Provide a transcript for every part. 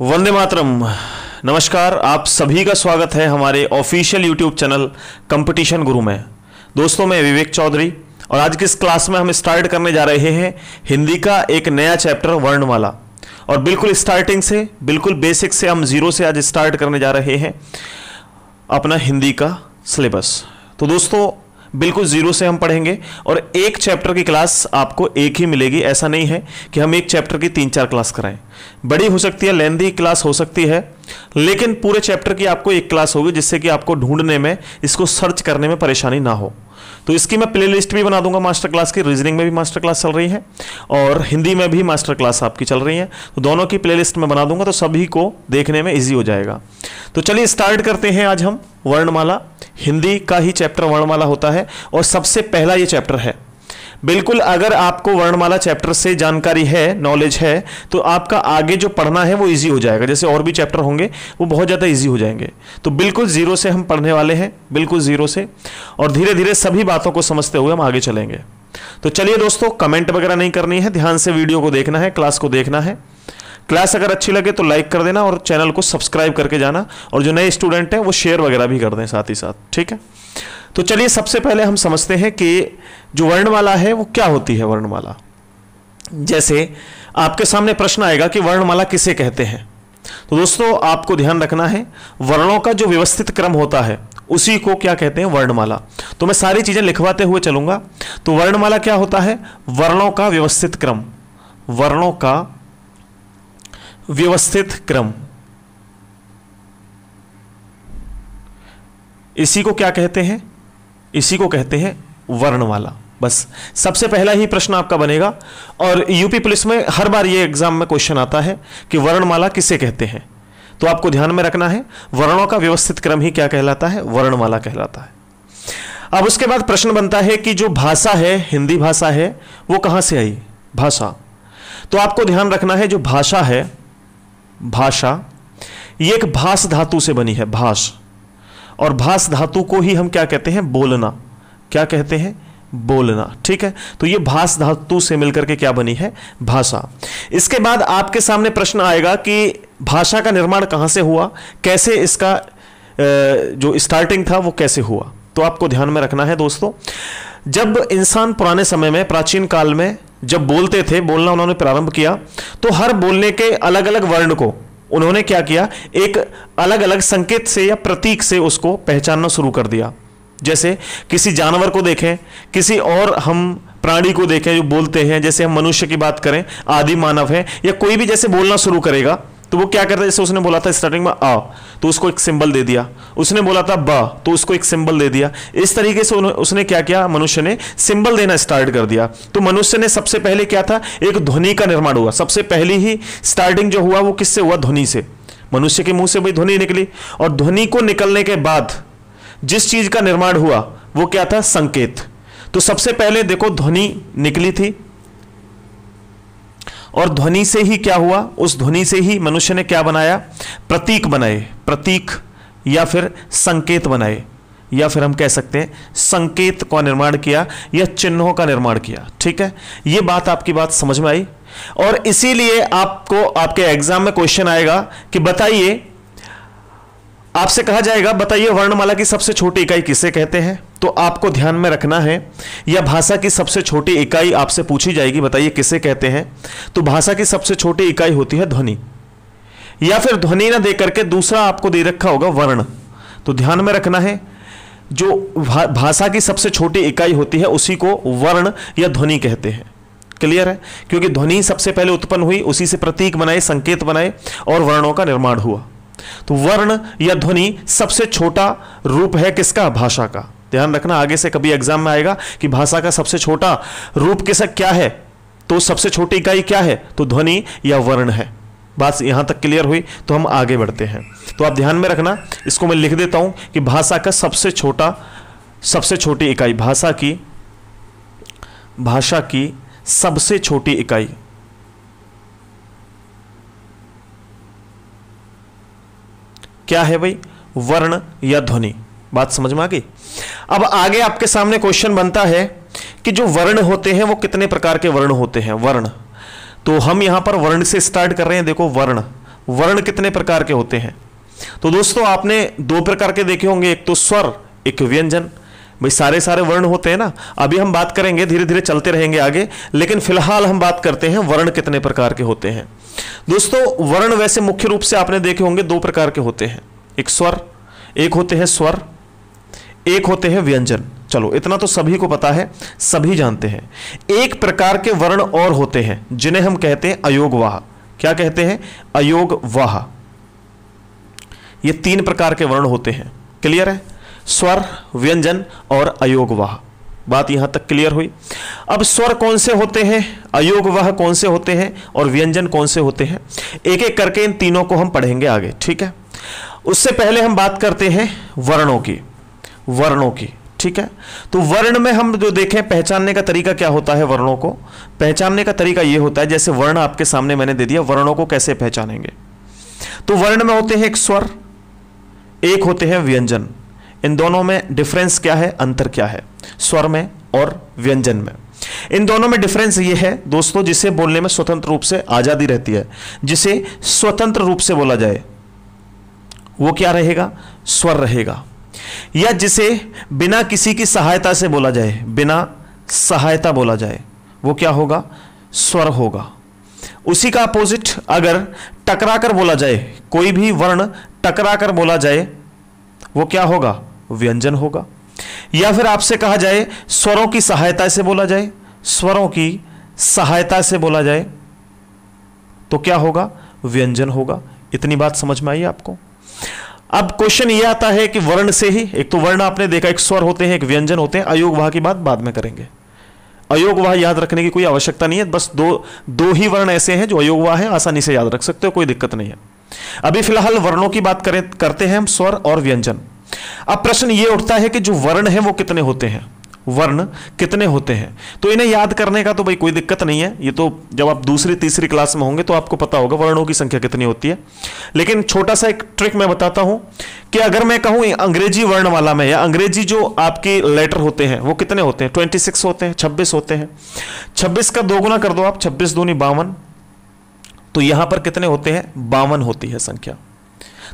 वंदे मातरम नमस्कार आप सभी का स्वागत है हमारे ऑफिशियल यूट्यूब चैनल कंपटीशन गुरु में दोस्तों मैं विवेक चौधरी और आज की इस क्लास में हम स्टार्ट करने जा रहे हैं हिंदी का एक नया चैप्टर वर्णमाला और बिल्कुल स्टार्टिंग से बिल्कुल बेसिक से हम जीरो से आज स्टार्ट करने जा रहे हैं अपना हिंदी का सिलेबस तो दोस्तों बिल्कुल जीरो से हम पढ़ेंगे और एक चैप्टर की क्लास आपको एक ही मिलेगी ऐसा नहीं है कि हम एक चैप्टर की तीन चार क्लास कराएं बड़ी हो सकती है लेंदी क्लास हो सकती है लेकिन पूरे चैप्टर की आपको एक क्लास होगी जिससे कि आपको ढूंढने में इसको सर्च करने में परेशानी ना हो तो इसकी मैं प्लेलिस्ट भी बना दूंगा मास्टर क्लास की रीजनिंग में भी मास्टर क्लास चल रही है और हिंदी में भी मास्टर क्लास आपकी चल रही है तो दोनों की प्लेलिस्ट में बना दूंगा तो सभी को देखने में ईजी हो जाएगा तो चलिए स्टार्ट करते हैं आज हम वर्णमाला हिंदी का ही चैप्टर वर्णमाला होता है और सबसे पहला ये चैप्टर है बिल्कुल अगर आपको वर्णमाला चैप्टर से जानकारी है नॉलेज है तो आपका आगे जो पढ़ना है वो ईजी हो जाएगा जैसे और भी चैप्टर होंगे वो बहुत ज़्यादा ईजी हो जाएंगे तो बिल्कुल ज़ीरो से हम पढ़ने वाले हैं बिल्कुल ज़ीरो से और धीरे धीरे सभी बातों को समझते हुए हम आगे चलेंगे तो चलिए दोस्तों कमेंट वगैरह नहीं करनी है ध्यान से वीडियो को देखना है क्लास को देखना है क्लास अगर अच्छी लगे तो लाइक कर देना और चैनल को सब्सक्राइब करके जाना और जो नए स्टूडेंट हैं वो शेयर वगैरह भी कर दें साथ ही साथ ठीक है तो चलिए सबसे पहले हम समझते हैं कि जो वर्णमाला है वो क्या होती है वर्णमाला जैसे आपके सामने प्रश्न आएगा कि वर्णमाला किसे कहते हैं तो दोस्तों आपको ध्यान रखना है वर्णों का जो व्यवस्थित क्रम होता है उसी को क्या कहते हैं वर्णमाला तो मैं सारी चीज़ें लिखवाते हुए चलूंगा तो वर्णमाला क्या होता है वर्णों का व्यवस्थित क्रम वर्णों का व्यवस्थित क्रम इसी को क्या कहते हैं इसी को कहते हैं वाला बस सबसे पहला ही प्रश्न आपका बनेगा और यूपी पुलिस में हर बार ये एग्जाम में क्वेश्चन आता है कि वर्णमाला किसे कहते हैं तो आपको ध्यान में रखना है वर्णों का व्यवस्थित क्रम ही क्या कहलाता है वर्णमाला कहलाता है अब उसके बाद प्रश्न बनता है कि जो भाषा है हिंदी भाषा है वो कहां से आई भाषा तो आपको ध्यान रखना है जो भाषा है भाषा ये एक भाष धातु से बनी है भाष और भास धातु को ही हम क्या कहते हैं बोलना क्या कहते हैं बोलना ठीक है तो ये भास धातु से मिलकर के क्या बनी है भाषा इसके बाद आपके सामने प्रश्न आएगा कि भाषा का निर्माण कहां से हुआ कैसे इसका जो स्टार्टिंग था वो कैसे हुआ तो आपको ध्यान में रखना है दोस्तों जब इंसान पुराने समय में प्राचीन काल में जब बोलते थे बोलना उन्होंने प्रारंभ किया तो हर बोलने के अलग अलग वर्ण को उन्होंने क्या किया एक अलग अलग संकेत से या प्रतीक से उसको पहचानना शुरू कर दिया जैसे किसी जानवर को देखें किसी और हम प्राणी को देखें जो बोलते हैं जैसे हम मनुष्य की बात करें आदि मानव है या कोई भी जैसे बोलना शुरू करेगा तो वो क्या करता है जैसे उसने बोला था स्टार्टिंग में अ तो उसको एक सिंबल दे दिया उसने बोला था ब तो उसको एक सिंबल दे दिया इस तरीके से उसने क्या किया मनुष्य ने सिंबल देना स्टार्ट कर दिया तो मनुष्य ने सबसे पहले क्या था एक ध्वनि का निर्माण हुआ सबसे पहली ही स्टार्टिंग जो हुआ वो किससे हुआ ध्वनि से मनुष्य के मुंह से भी ध्वनि निकली और ध्वनि को निकलने के बाद जिस चीज का निर्माण हुआ वो क्या था संकेत तो सबसे पहले देखो ध्वनि निकली थी और ध्वनि से ही क्या हुआ उस ध्वनि से ही मनुष्य ने क्या बनाया प्रतीक बनाए प्रतीक या फिर संकेत बनाए या फिर हम कह सकते हैं संकेत का निर्माण किया या चिन्हों का निर्माण किया ठीक है ये बात आपकी बात समझ में आई और इसीलिए आपको आपके एग्जाम में क्वेश्चन आएगा कि बताइए आपसे कहा जाएगा बताइए वर्णमाला की सबसे छोटी इकाई किसे कहते हैं तो आपको ध्यान में रखना है या भाषा की सबसे छोटी इकाई आपसे पूछी जाएगी बताइए किसे कहते हैं तो भाषा की सबसे छोटी इकाई होती है ध्वनि या फिर ध्वनि ना दे करके दूसरा आपको दे रखा होगा वर्ण तो ध्यान में रखना है जो भाषा की सबसे छोटी इकाई होती है उसी को वर्ण या ध्वनि कहते हैं क्लियर है क्योंकि ध्वनि सबसे पहले उत्पन्न हुई उसी से प्रतीक बनाए संकेत बनाए और वर्णों का निर्माण हुआ तो वर्ण या ध्वनि सबसे छोटा रूप है किसका भाषा का ध्यान रखना आगे से कभी एग्जाम में आएगा कि भाषा का सबसे छोटा रूप किसा क्या है तो सबसे छोटी इकाई क्या है तो ध्वनि या वर्ण है बात यहां तक क्लियर हुई तो हम आगे बढ़ते हैं तो आप ध्यान में रखना इसको मैं लिख देता हूं कि भाषा का सबसे छोटा सबसे छोटी इकाई भाषा की भाषा की सबसे छोटी इकाई क्या है भाई वर्ण या ध्वनि बात समझ में आ गई अब आगे आपके सामने क्वेश्चन बनता है कि जो वर्ण होते हैं वो कितने प्रकार के वर्ण होते हैं वर्ण तो हम यहां पर वर्ण से स्टार्ट कर रहे हैं देखो वर्ण वर्ण कितने प्रकार के होते हैं तो दोस्तों आपने दो प्रकार के देखे होंगे एक तो स्वर एक व्यंजन भाई सारे सारे वर्ण होते हैं ना अभी हम बात करेंगे धीरे धीरे चलते रहेंगे आगे लेकिन फिलहाल हम बात करते हैं वर्ण कितने प्रकार के होते हैं दोस्तों वर्ण वैसे मुख्य रूप से आपने देखे होंगे दो प्रकार के होते हैं एक स्वर एक होते हैं स्वर एक होते हैं व्यंजन चलो इतना तो सभी को पता है सभी जानते हैं एक प्रकार के वर्ण और होते हैं जिन्हें हम कहते हैं अयोगवाह क्या कहते हैं अयोगवाह ये तीन प्रकार के वर्ण होते हैं क्लियर है स्वर व्यंजन और अयोगवाह बात यहां तक क्लियर हुई अब स्वर कौन से होते हैं अयोग वह कौन से होते हैं और व्यंजन कौन से होते हैं एक एक करके इन तीनों को हम पढ़ेंगे आगे ठीक है उससे पहले हम बात करते हैं वर्णों की वर्णों की ठीक है तो वर्ण में हम जो देखें पहचानने का तरीका क्या होता है वर्णों को पहचानने का तरीका यह होता है जैसे वर्ण आपके सामने मैंने दे दिया वर्णों को कैसे पहचानेंगे तो वर्ण में होते हैं एक स्वर एक होते हैं व्यंजन इन दोनों में डिफरेंस क्या है अंतर क्या है स्वर में और व्यंजन में इन दोनों में डिफरेंस ये है दोस्तों जिसे बोलने में स्वतंत्र रूप से आज़ादी रहती है जिसे स्वतंत्र रूप से बोला जाए वो क्या रहेगा स्वर रहेगा या जिसे बिना किसी की सहायता से बोला जाए बिना सहायता बोला जाए वो क्या होगा स्वर होगा उसी का अपोजिट अगर टकरा कर बोला जाए कोई भी वर्ण टकरा कर बोला जाए वो क्या होगा व्यंजन होगा या फिर आपसे कहा जाए स्वरों की सहायता से बोला जाए स्वरों की सहायता से बोला जाए तो क्या होगा व्यंजन होगा इतनी बात समझ में आई आपको अब क्वेश्चन ये आता है कि वर्ण से ही एक तो वर्ण आपने देखा एक स्वर होते हैं एक व्यंजन होते हैं अयोग वाह की बात बाद में करेंगे अयोग वाह याद रखने की कोई आवश्यकता नहीं है बस दो दो ही वर्ण ऐसे हैं जो अयोग वाह है आसानी से याद रख सकते हो कोई दिक्कत नहीं है अभी फिलहाल वर्णों की बात करें करते हैं हम स्वर और व्यंजन अब प्रश्न ये उठता है कि जो वर्ण है वो कितने होते हैं वर्ण कितने होते हैं तो इन्हें याद करने का तो भाई कोई दिक्कत नहीं है ये तो जब आप दूसरी तीसरी क्लास में होंगे तो आपको पता होगा वर्णों की संख्या कितनी होती है लेकिन छोटा सा एक ट्रिक मैं बताता हूं कि अगर मैं कहूं अंग्रेजी वर्ण वाला में या अंग्रेजी जो आपके लेटर होते हैं वो कितने होते हैं ट्वेंटी सिक्स होते हैं छब्बीस होते हैं छब्बीस का दोगुना कर दो आप छब्बीस दूनी बावन तो यहां पर कितने होते हैं बावन होती है संख्या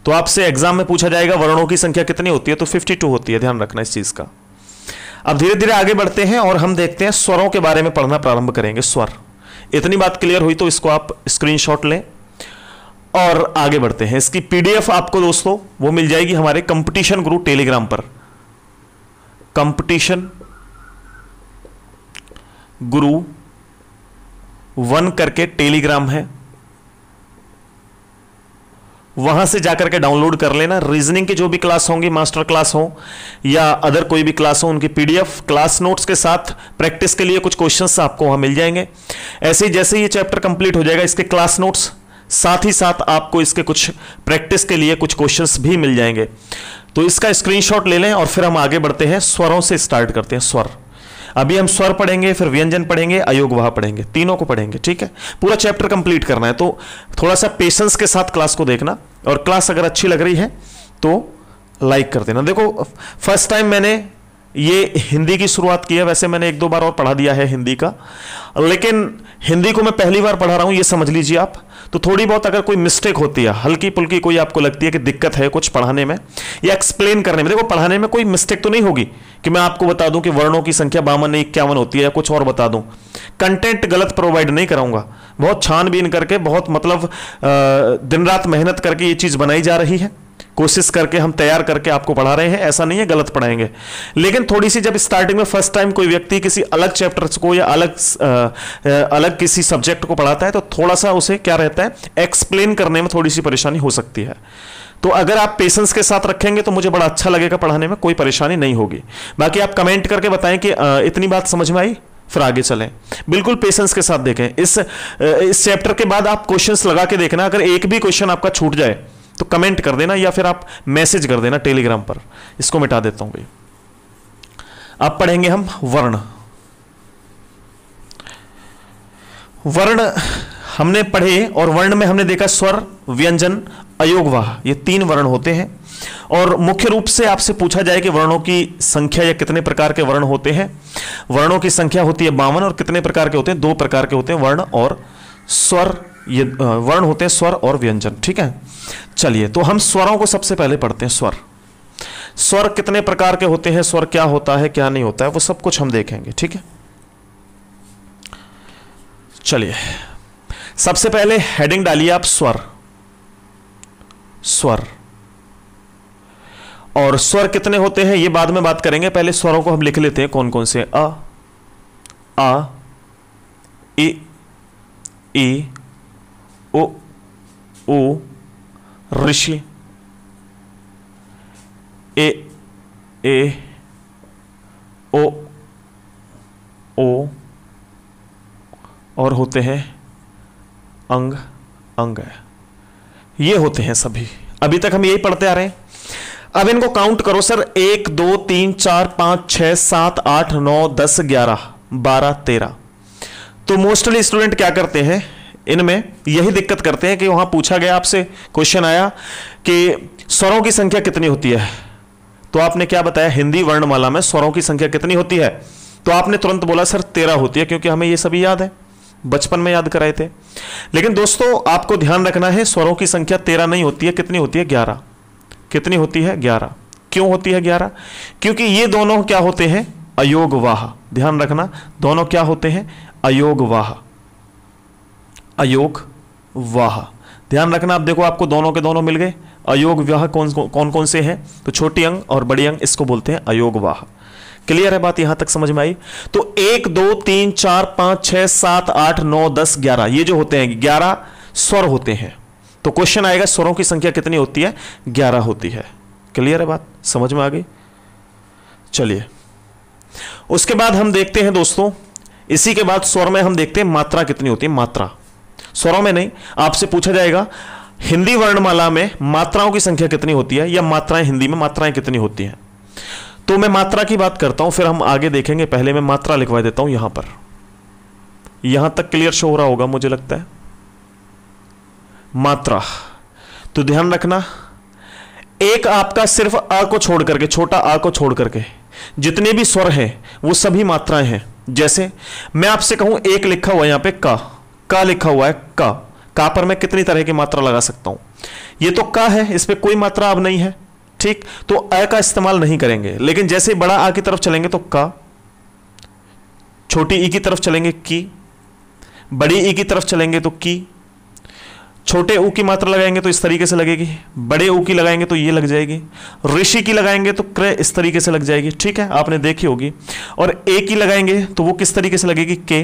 तो आपसे एग्जाम में पूछा जाएगा वर्णों की संख्या कितनी होती है तो 52 होती है ध्यान रखना इस चीज का अब धीरे धीरे आगे बढ़ते हैं और हम देखते हैं स्वरों के बारे में पढ़ना प्रारंभ करेंगे स्वर इतनी बात क्लियर हुई तो इसको आप स्क्रीन लें और आगे बढ़ते हैं इसकी पीडीएफ आपको दोस्तों वो मिल जाएगी हमारे कंपटीशन ग्रुप टेलीग्राम पर कंपटीशन गुरु वन करके टेलीग्राम है वहां से जाकर के डाउनलोड कर लेना रीजनिंग के जो भी क्लास होंगी मास्टर क्लास हो या अदर कोई भी क्लास हो उनकी पीडीएफ क्लास नोट्स के साथ प्रैक्टिस के लिए कुछ क्वेश्चंस आपको वहां मिल जाएंगे ऐसे ही जैसे ये चैप्टर कंप्लीट हो जाएगा इसके क्लास नोट्स साथ ही साथ आपको इसके कुछ प्रैक्टिस के लिए कुछ क्वेश्चंस भी मिल जाएंगे तो इसका स्क्रीनशॉट ले लें और फिर हम आगे बढ़ते हैं स्वरों से स्टार्ट करते हैं स्वर अभी हम स्वर पढ़ेंगे फिर व्यंजन पढ़ेंगे अयोग वहा पढ़ेंगे तीनों को पढ़ेंगे ठीक है पूरा चैप्टर कंप्लीट करना है तो थोड़ा सा पेशेंस के साथ क्लास को देखना और क्लास अगर अच्छी लग रही है तो लाइक कर देना देखो फर्स्ट टाइम मैंने ये हिंदी की शुरुआत की है वैसे मैंने एक दो बार और पढ़ा दिया है हिंदी का लेकिन हिंदी को मैं पहली बार पढ़ा रहा हूँ ये समझ लीजिए आप तो थोड़ी बहुत अगर कोई मिस्टेक होती है हल्की पुल्की कोई आपको लगती है कि दिक्कत है कुछ पढ़ाने में या एक्सप्लेन करने में देखो पढ़ाने में कोई मिस्टेक तो नहीं होगी कि मैं आपको बता दूं कि वर्णों की संख्या बावन इक्यावन होती है या कुछ और बता दूं कंटेंट गलत प्रोवाइड नहीं कराऊंगा बहुत छानबीन करके बहुत मतलब दिन रात मेहनत करके ये चीज़ बनाई जा रही है कोशिश करके हम तैयार करके आपको पढ़ा रहे हैं ऐसा नहीं है गलत पढ़ाएंगे लेकिन थोड़ी सी जब स्टार्टिंग में फर्स्ट टाइम कोई व्यक्ति किसी अलग चैप्टर को या अलग आ, अलग किसी सब्जेक्ट को पढ़ाता है तो थोड़ा सा उसे क्या रहता है एक्सप्लेन करने में थोड़ी सी परेशानी हो सकती है तो अगर आप पेशेंस के साथ रखेंगे तो मुझे बड़ा अच्छा लगेगा पढ़ाने में कोई परेशानी नहीं होगी बाकी आप कमेंट करके बताएं कि इतनी बात समझ में आई फिर आगे चलें बिल्कुल पेशेंस के साथ देखें इस इस चैप्टर के बाद आप क्वेश्चंस लगा के देखना अगर एक भी क्वेश्चन आपका छूट जाए तो कमेंट कर देना या फिर आप मैसेज कर देना टेलीग्राम पर इसको मिटा देता हूं भाई अब पढ़ेंगे हम वर्ण वर्ण हमने पढ़े और वर्ण में हमने देखा स्वर व्यंजन अयोगवाह ये तीन वर्ण होते हैं और मुख्य रूप से आपसे पूछा जाए कि वर्णों की संख्या या कितने प्रकार के वर्ण होते हैं वर्णों की संख्या होती है बावन और कितने प्रकार के होते हैं दो प्रकार के होते हैं वर्ण और स्वर ये वर्ण होते हैं स्वर और व्यंजन ठीक है चलिए तो हम स्वरों को सबसे पहले पढ़ते हैं स्वर स्वर कितने प्रकार के होते हैं स्वर क्या होता है क्या नहीं होता है वो सब कुछ हम देखेंगे ठीक है चलिए सबसे पहले हेडिंग डालिए आप स्वर स्वर और स्वर कितने होते हैं ये बाद में बात करेंगे पहले स्वरों को हम लिख लेते हैं कौन कौन से अ आ, आ, ए, ए ओ ओ ऋषि ए ए ओ ओ और होते हैं अंग अंग ये होते हैं सभी अभी तक हम यही पढ़ते आ रहे हैं अब इनको काउंट करो सर एक दो तीन चार पांच छह सात आठ नौ दस ग्यारह बारह तेरह तो मोस्टली स्टूडेंट क्या करते हैं इनमें यही दिक्कत करते हैं कि वहां पूछा गया आपसे क्वेश्चन आया कि स्वरों की संख्या कितनी होती है तो आपने क्या बताया हिंदी वर्णमाला में स्वरों की संख्या कितनी होती है तो आपने तुरंत बोला सर तेरह होती है क्योंकि हमें ये सभी याद है बचपन में याद कराए थे लेकिन दोस्तों आपको ध्यान रखना है स्वरों की संख्या तेरह नहीं होती है कितनी होती है ग्यारह कितनी होती है ग्यारह क्यों होती है ग्यारह क्योंकि ये दोनों क्या होते हैं अयोगवाह ध्यान रखना दोनों क्या होते हैं अयोगवाह अयोग वाह ध्यान रखना आप देखो आपको दोनों के दोनों मिल गए अयोग व्याह कौन कौन कौन से हैं तो छोटी अंग और बड़ी अंग इसको बोलते हैं अयोग वाह क्लियर है बात यहां तक समझ में आई तो एक दो तीन चार पांच छह सात आठ नौ दस ग्यारह ये जो होते हैं ग्यारह स्वर होते हैं तो क्वेश्चन आएगा स्वरों की संख्या कितनी होती है ग्यारह होती है क्लियर है बात समझ में आ गई चलिए उसके बाद हम देखते हैं दोस्तों इसी के बाद स्वर में हम देखते हैं मात्रा कितनी होती है मात्रा स्वरों में नहीं आपसे पूछा जाएगा हिंदी वर्णमाला में मात्राओं की संख्या कितनी होती है या मात्राएं हिंदी में मात्राएं कितनी होती हैं तो मैं मात्रा की बात करता हूं फिर हम आगे देखेंगे पहले मैं मात्रा लिखवा देता हूं यहां पर यहां तक क्लियर शो हो रहा होगा मुझे लगता है मात्रा तो ध्यान रखना एक आपका सिर्फ आ को छोड़ करके छोटा आ को छोड़ करके जितने भी स्वर हैं वो सभी मात्राएं हैं जैसे मैं आपसे कहूं एक लिखा हुआ यहां पे का का लिखा हुआ है का का पर मैं कितनी तरह की मात्रा लगा सकता हूं ये तो का है इस पर कोई मात्रा अब नहीं है ठीक तो अ का इस्तेमाल नहीं करेंगे लेकिन जैसे बड़ा आ की तरफ चलेंगे तो का छोटी ई की तरफ चलेंगे की बड़ी ई की तरफ चलेंगे तो की छोटे ऊ की मात्रा लगाएंगे तो इस तरीके से लगेगी बड़े ऊ की लगाएंगे तो ये लग जाएगी ऋषि की लगाएंगे तो क्रय इस तरीके से लग जाएगी ठीक है आपने देखी होगी और ए की लगाएंगे तो वो किस तरीके से लगेगी के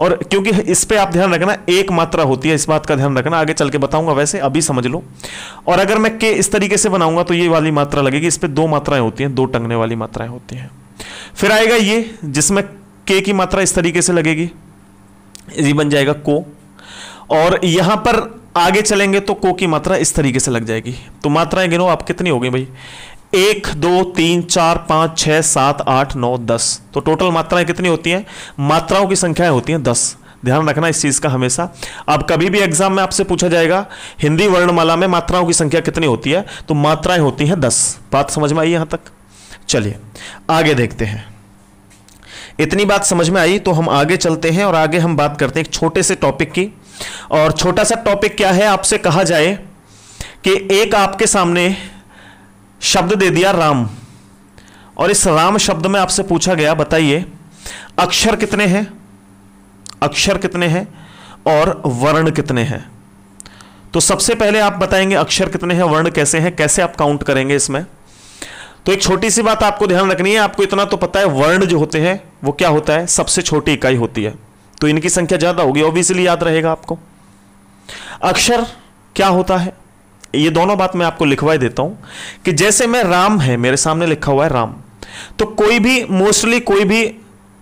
और क्योंकि इस पर आप ध्यान रखना एक मात्रा होती है इस बात का ध्यान रखना आगे चल के बताऊंगा वैसे अभी समझ लो और अगर मैं के इस तरीके से बनाऊंगा तो ये वाली मात्रा लगेगी इस पर दो मात्राएं होती हैं दो टंगने वाली मात्राएं होती हैं फिर आएगा ये जिसमें के की मात्रा इस तरीके से लगेगी ये बन जाएगा को और यहां पर आगे चलेंगे तो को की मात्रा इस तरीके से लग जाएगी तो मात्राएं गिनो आप कितनी हो गई भाई एक दो तीन चार पाँच छह सात आठ नौ दस तो टोटल मात्राएं कितनी होती हैं मात्राओं की संख्याएं होती हैं दस ध्यान रखना इस चीज़ का हमेशा अब कभी भी एग्जाम में आपसे पूछा जाएगा हिंदी वर्णमाला में मात्राओं की संख्या कितनी होती है तो मात्राएं होती हैं दस बात समझ में आई यहां तक चलिए आगे देखते हैं इतनी बात समझ में आई तो हम आगे चलते हैं और आगे हम बात करते हैं एक छोटे से टॉपिक की और छोटा सा टॉपिक क्या है आपसे कहा जाए कि एक आपके सामने शब्द दे दिया राम और इस राम शब्द में आपसे पूछा गया बताइए अक्षर कितने हैं अक्षर कितने हैं और वर्ण कितने हैं तो सबसे पहले आप बताएंगे अक्षर कितने हैं वर्ण कैसे हैं कैसे आप काउंट करेंगे इसमें तो एक छोटी सी बात आपको ध्यान रखनी है आपको इतना तो पता है वर्ण जो होते हैं वो क्या होता है सबसे छोटी इकाई होती है तो इनकी संख्या ज़्यादा होगी ऑब्वियसली याद रहेगा आपको अक्षर क्या होता है ये दोनों बात मैं आपको लिखवाई देता हूं कि जैसे मैं राम है मेरे सामने लिखा हुआ है राम तो कोई भी मोस्टली कोई भी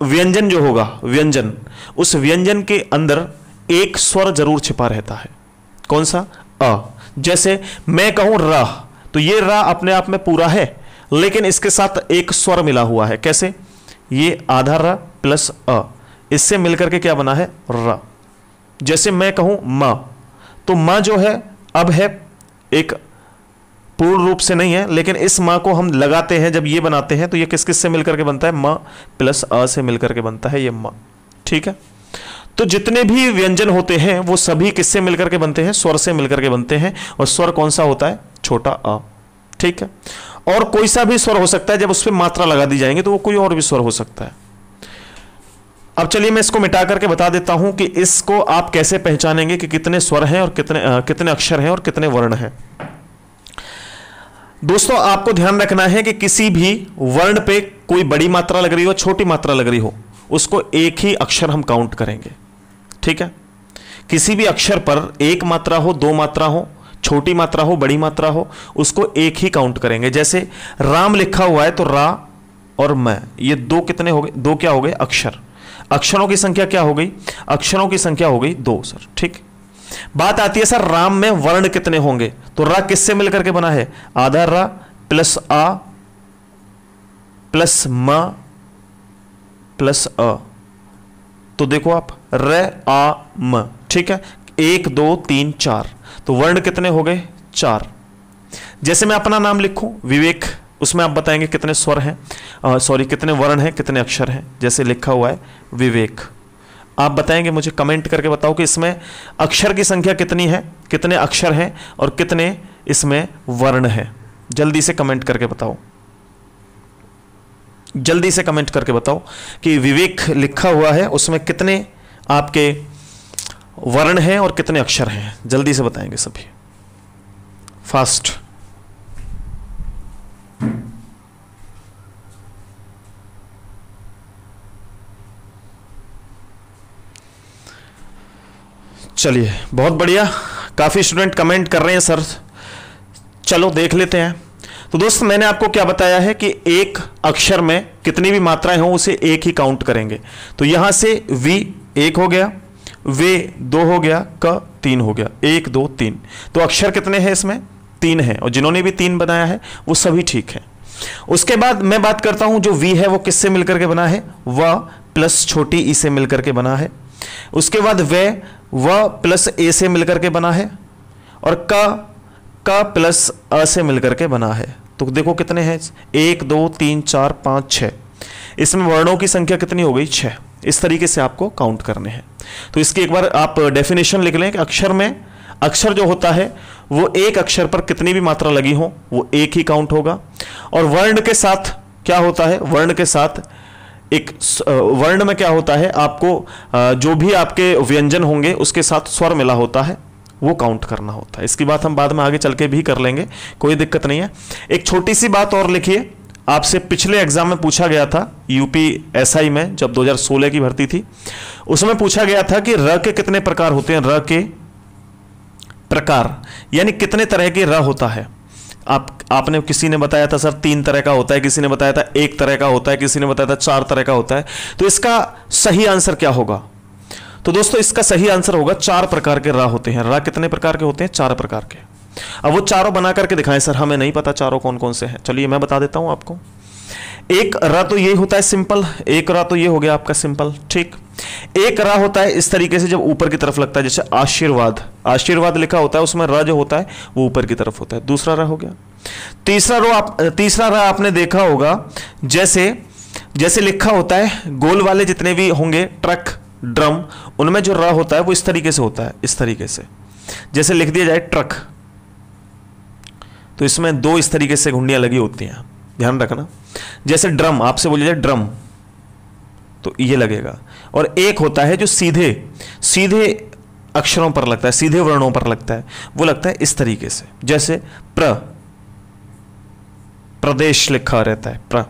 व्यंजन जो होगा व्यंजन उस व्यंजन के अंदर एक स्वर जरूर छिपा रहता है कौन सा अ जैसे मैं कहूं र तो ये र अपने आप में पूरा है लेकिन इसके साथ एक स्वर मिला हुआ है कैसे ये आधा र प्लस अ इससे मिलकर के क्या बना है र जैसे मैं कहूं म तो म जो है अब है एक पूर्ण रूप से नहीं है लेकिन इस माँ को हम लगाते हैं जब ये बनाते हैं तो ये किस किस से मिलकर के बनता है माँ प्लस अ से मिलकर के बनता है ये माँ ठीक है तो जितने भी व्यंजन होते हैं वो सभी किससे मिलकर के बनते हैं स्वर से मिलकर के बनते हैं और स्वर कौन सा होता है छोटा अ ठीक है और कोई सा भी स्वर हो सकता है जब उस पर मात्रा लगा दी जाएंगे तो वो कोई और भी स्वर हो सकता है अब चलिए मैं इसको मिटा करके बता देता हूं कि इसको आप कैसे पहचानेंगे कि कितने स्वर हैं और कितने आ, कितने अक्षर हैं और कितने वर्ण हैं दोस्तों आपको ध्यान रखना है कि किसी भी वर्ण पे कोई बड़ी मात्रा लग रही हो छोटी मात्रा लग रही हो उसको एक ही अक्षर हम काउंट करेंगे ठीक है किसी भी अक्षर पर एक मात्रा हो दो मात्रा हो छोटी मात्रा हो बड़ी मात्रा हो उसको एक ही काउंट करेंगे जैसे राम लिखा हुआ है तो रा और मैं ये दो कितने हो गए दो क्या हो गए अक्षर अक्षरों की संख्या क्या हो गई अक्षरों की संख्या हो गई दो सर ठीक बात आती है सर राम में वर्ण कितने होंगे तो रा किससे मिलकर के बना है आधा रा प्लस आ प्लस म प्लस अ तो देखो आप र आ म ठीक है एक दो तीन चार तो वर्ण कितने हो गए चार जैसे मैं अपना नाम लिखूं विवेक उसमें आप बताएंगे कितने स्वर हैं सॉरी कितने वर्ण हैं कितने अक्षर हैं जैसे लिखा हुआ है विवेक आप बताएंगे मुझे कमेंट करके बताओ कि इसमें अक्षर की संख्या कितनी है कितने अक्षर हैं और कितने इसमें वर्ण हैं जल्दी से कमेंट करके बताओ जल्दी से कमेंट करके बताओ कि विवेक लिखा हुआ है उसमें कितने आपके वर्ण हैं और कितने अक्षर हैं जल्दी से बताएंगे सभी फास्ट चलिए बहुत बढ़िया काफ़ी स्टूडेंट कमेंट कर रहे हैं सर चलो देख लेते हैं तो दोस्त मैंने आपको क्या बताया है कि एक अक्षर में कितनी भी मात्राएं हों उसे एक ही काउंट करेंगे तो यहां से वी एक हो गया वे दो हो गया क तीन हो गया एक दो तीन तो अक्षर कितने हैं इसमें तीन है और जिन्होंने भी तीन बनाया है वो सभी ठीक है उसके बाद मैं बात करता हूं जो वी है वो किससे मिलकर के बना है व प्लस छोटी ई e से मिलकर के बना है उसके बाद वे व प्लस ए से मिलकर के बना है और क क प्लस अ से मिलकर के बना है तो देखो कितने हैं एक दो तीन चार पाँच छ इसमें वर्णों की संख्या कितनी हो गई छः इस तरीके से आपको काउंट करने हैं तो इसकी एक बार आप डेफिनेशन लिख लें कि अक्षर में अक्षर जो होता है वो एक अक्षर पर कितनी भी मात्रा लगी हो वो एक ही काउंट होगा और वर्ण के साथ क्या होता है वर्ण के साथ एक वर्ण में क्या होता है आपको जो भी आपके व्यंजन होंगे उसके साथ स्वर मिला होता है वो काउंट करना होता है इसकी बात हम बाद में आगे चल के भी कर लेंगे कोई दिक्कत नहीं है एक छोटी सी बात और लिखिए आपसे पिछले एग्जाम में पूछा गया था यूपी एसआई में जब 2016 की भर्ती थी उसमें पूछा गया था कि र के कितने प्रकार होते हैं र के प्रकार यानी कितने तरह के र होता है आप आपने किसी ने बताया था सर तीन तरह का होता है किसी ने बताया था एक तरह का होता है किसी ने बताया था चार तरह का होता है तो इसका सही आंसर क्या होगा तो दोस्तों इसका सही आंसर होगा चार प्रकार के रा होते हैं रा कितने प्रकार के होते हैं चार प्रकार के अब वो चारों बना करके दिखाएं सर हमें नहीं पता चारों कौन कौन से हैं चलिए मैं बता देता हूं आपको एक रा तो ये होता है सिंपल एक रा तो ये हो गया आपका सिंपल ठीक एक रा होता है इस तरीके से जब ऊपर की तरफ लगता है जैसे आशीर्वाद आशीर्वाद लिखा होता है उसमें रा जो होता है वो ऊपर की तरफ होता है दूसरा रा हो गया तीसरा रो आप तीसरा रा आपने देखा होगा जैसे जैसे लिखा होता है गोल वाले जितने भी होंगे ट्रक ड्रम उनमें जो रा होता है वो इस तरीके से होता है इस तरीके से जैसे लिख दिया जाए ट्रक तो इसमें दो इस तरीके से घुंडियां लगी होती हैं ध्यान रखना जैसे ड्रम आपसे बोले जाए ड्रम तो ये लगेगा और एक होता है जो सीधे सीधे अक्षरों पर लगता है सीधे वर्णों पर लगता है वो लगता है इस तरीके से जैसे प्र प्रदेश लिखा रहता है प्र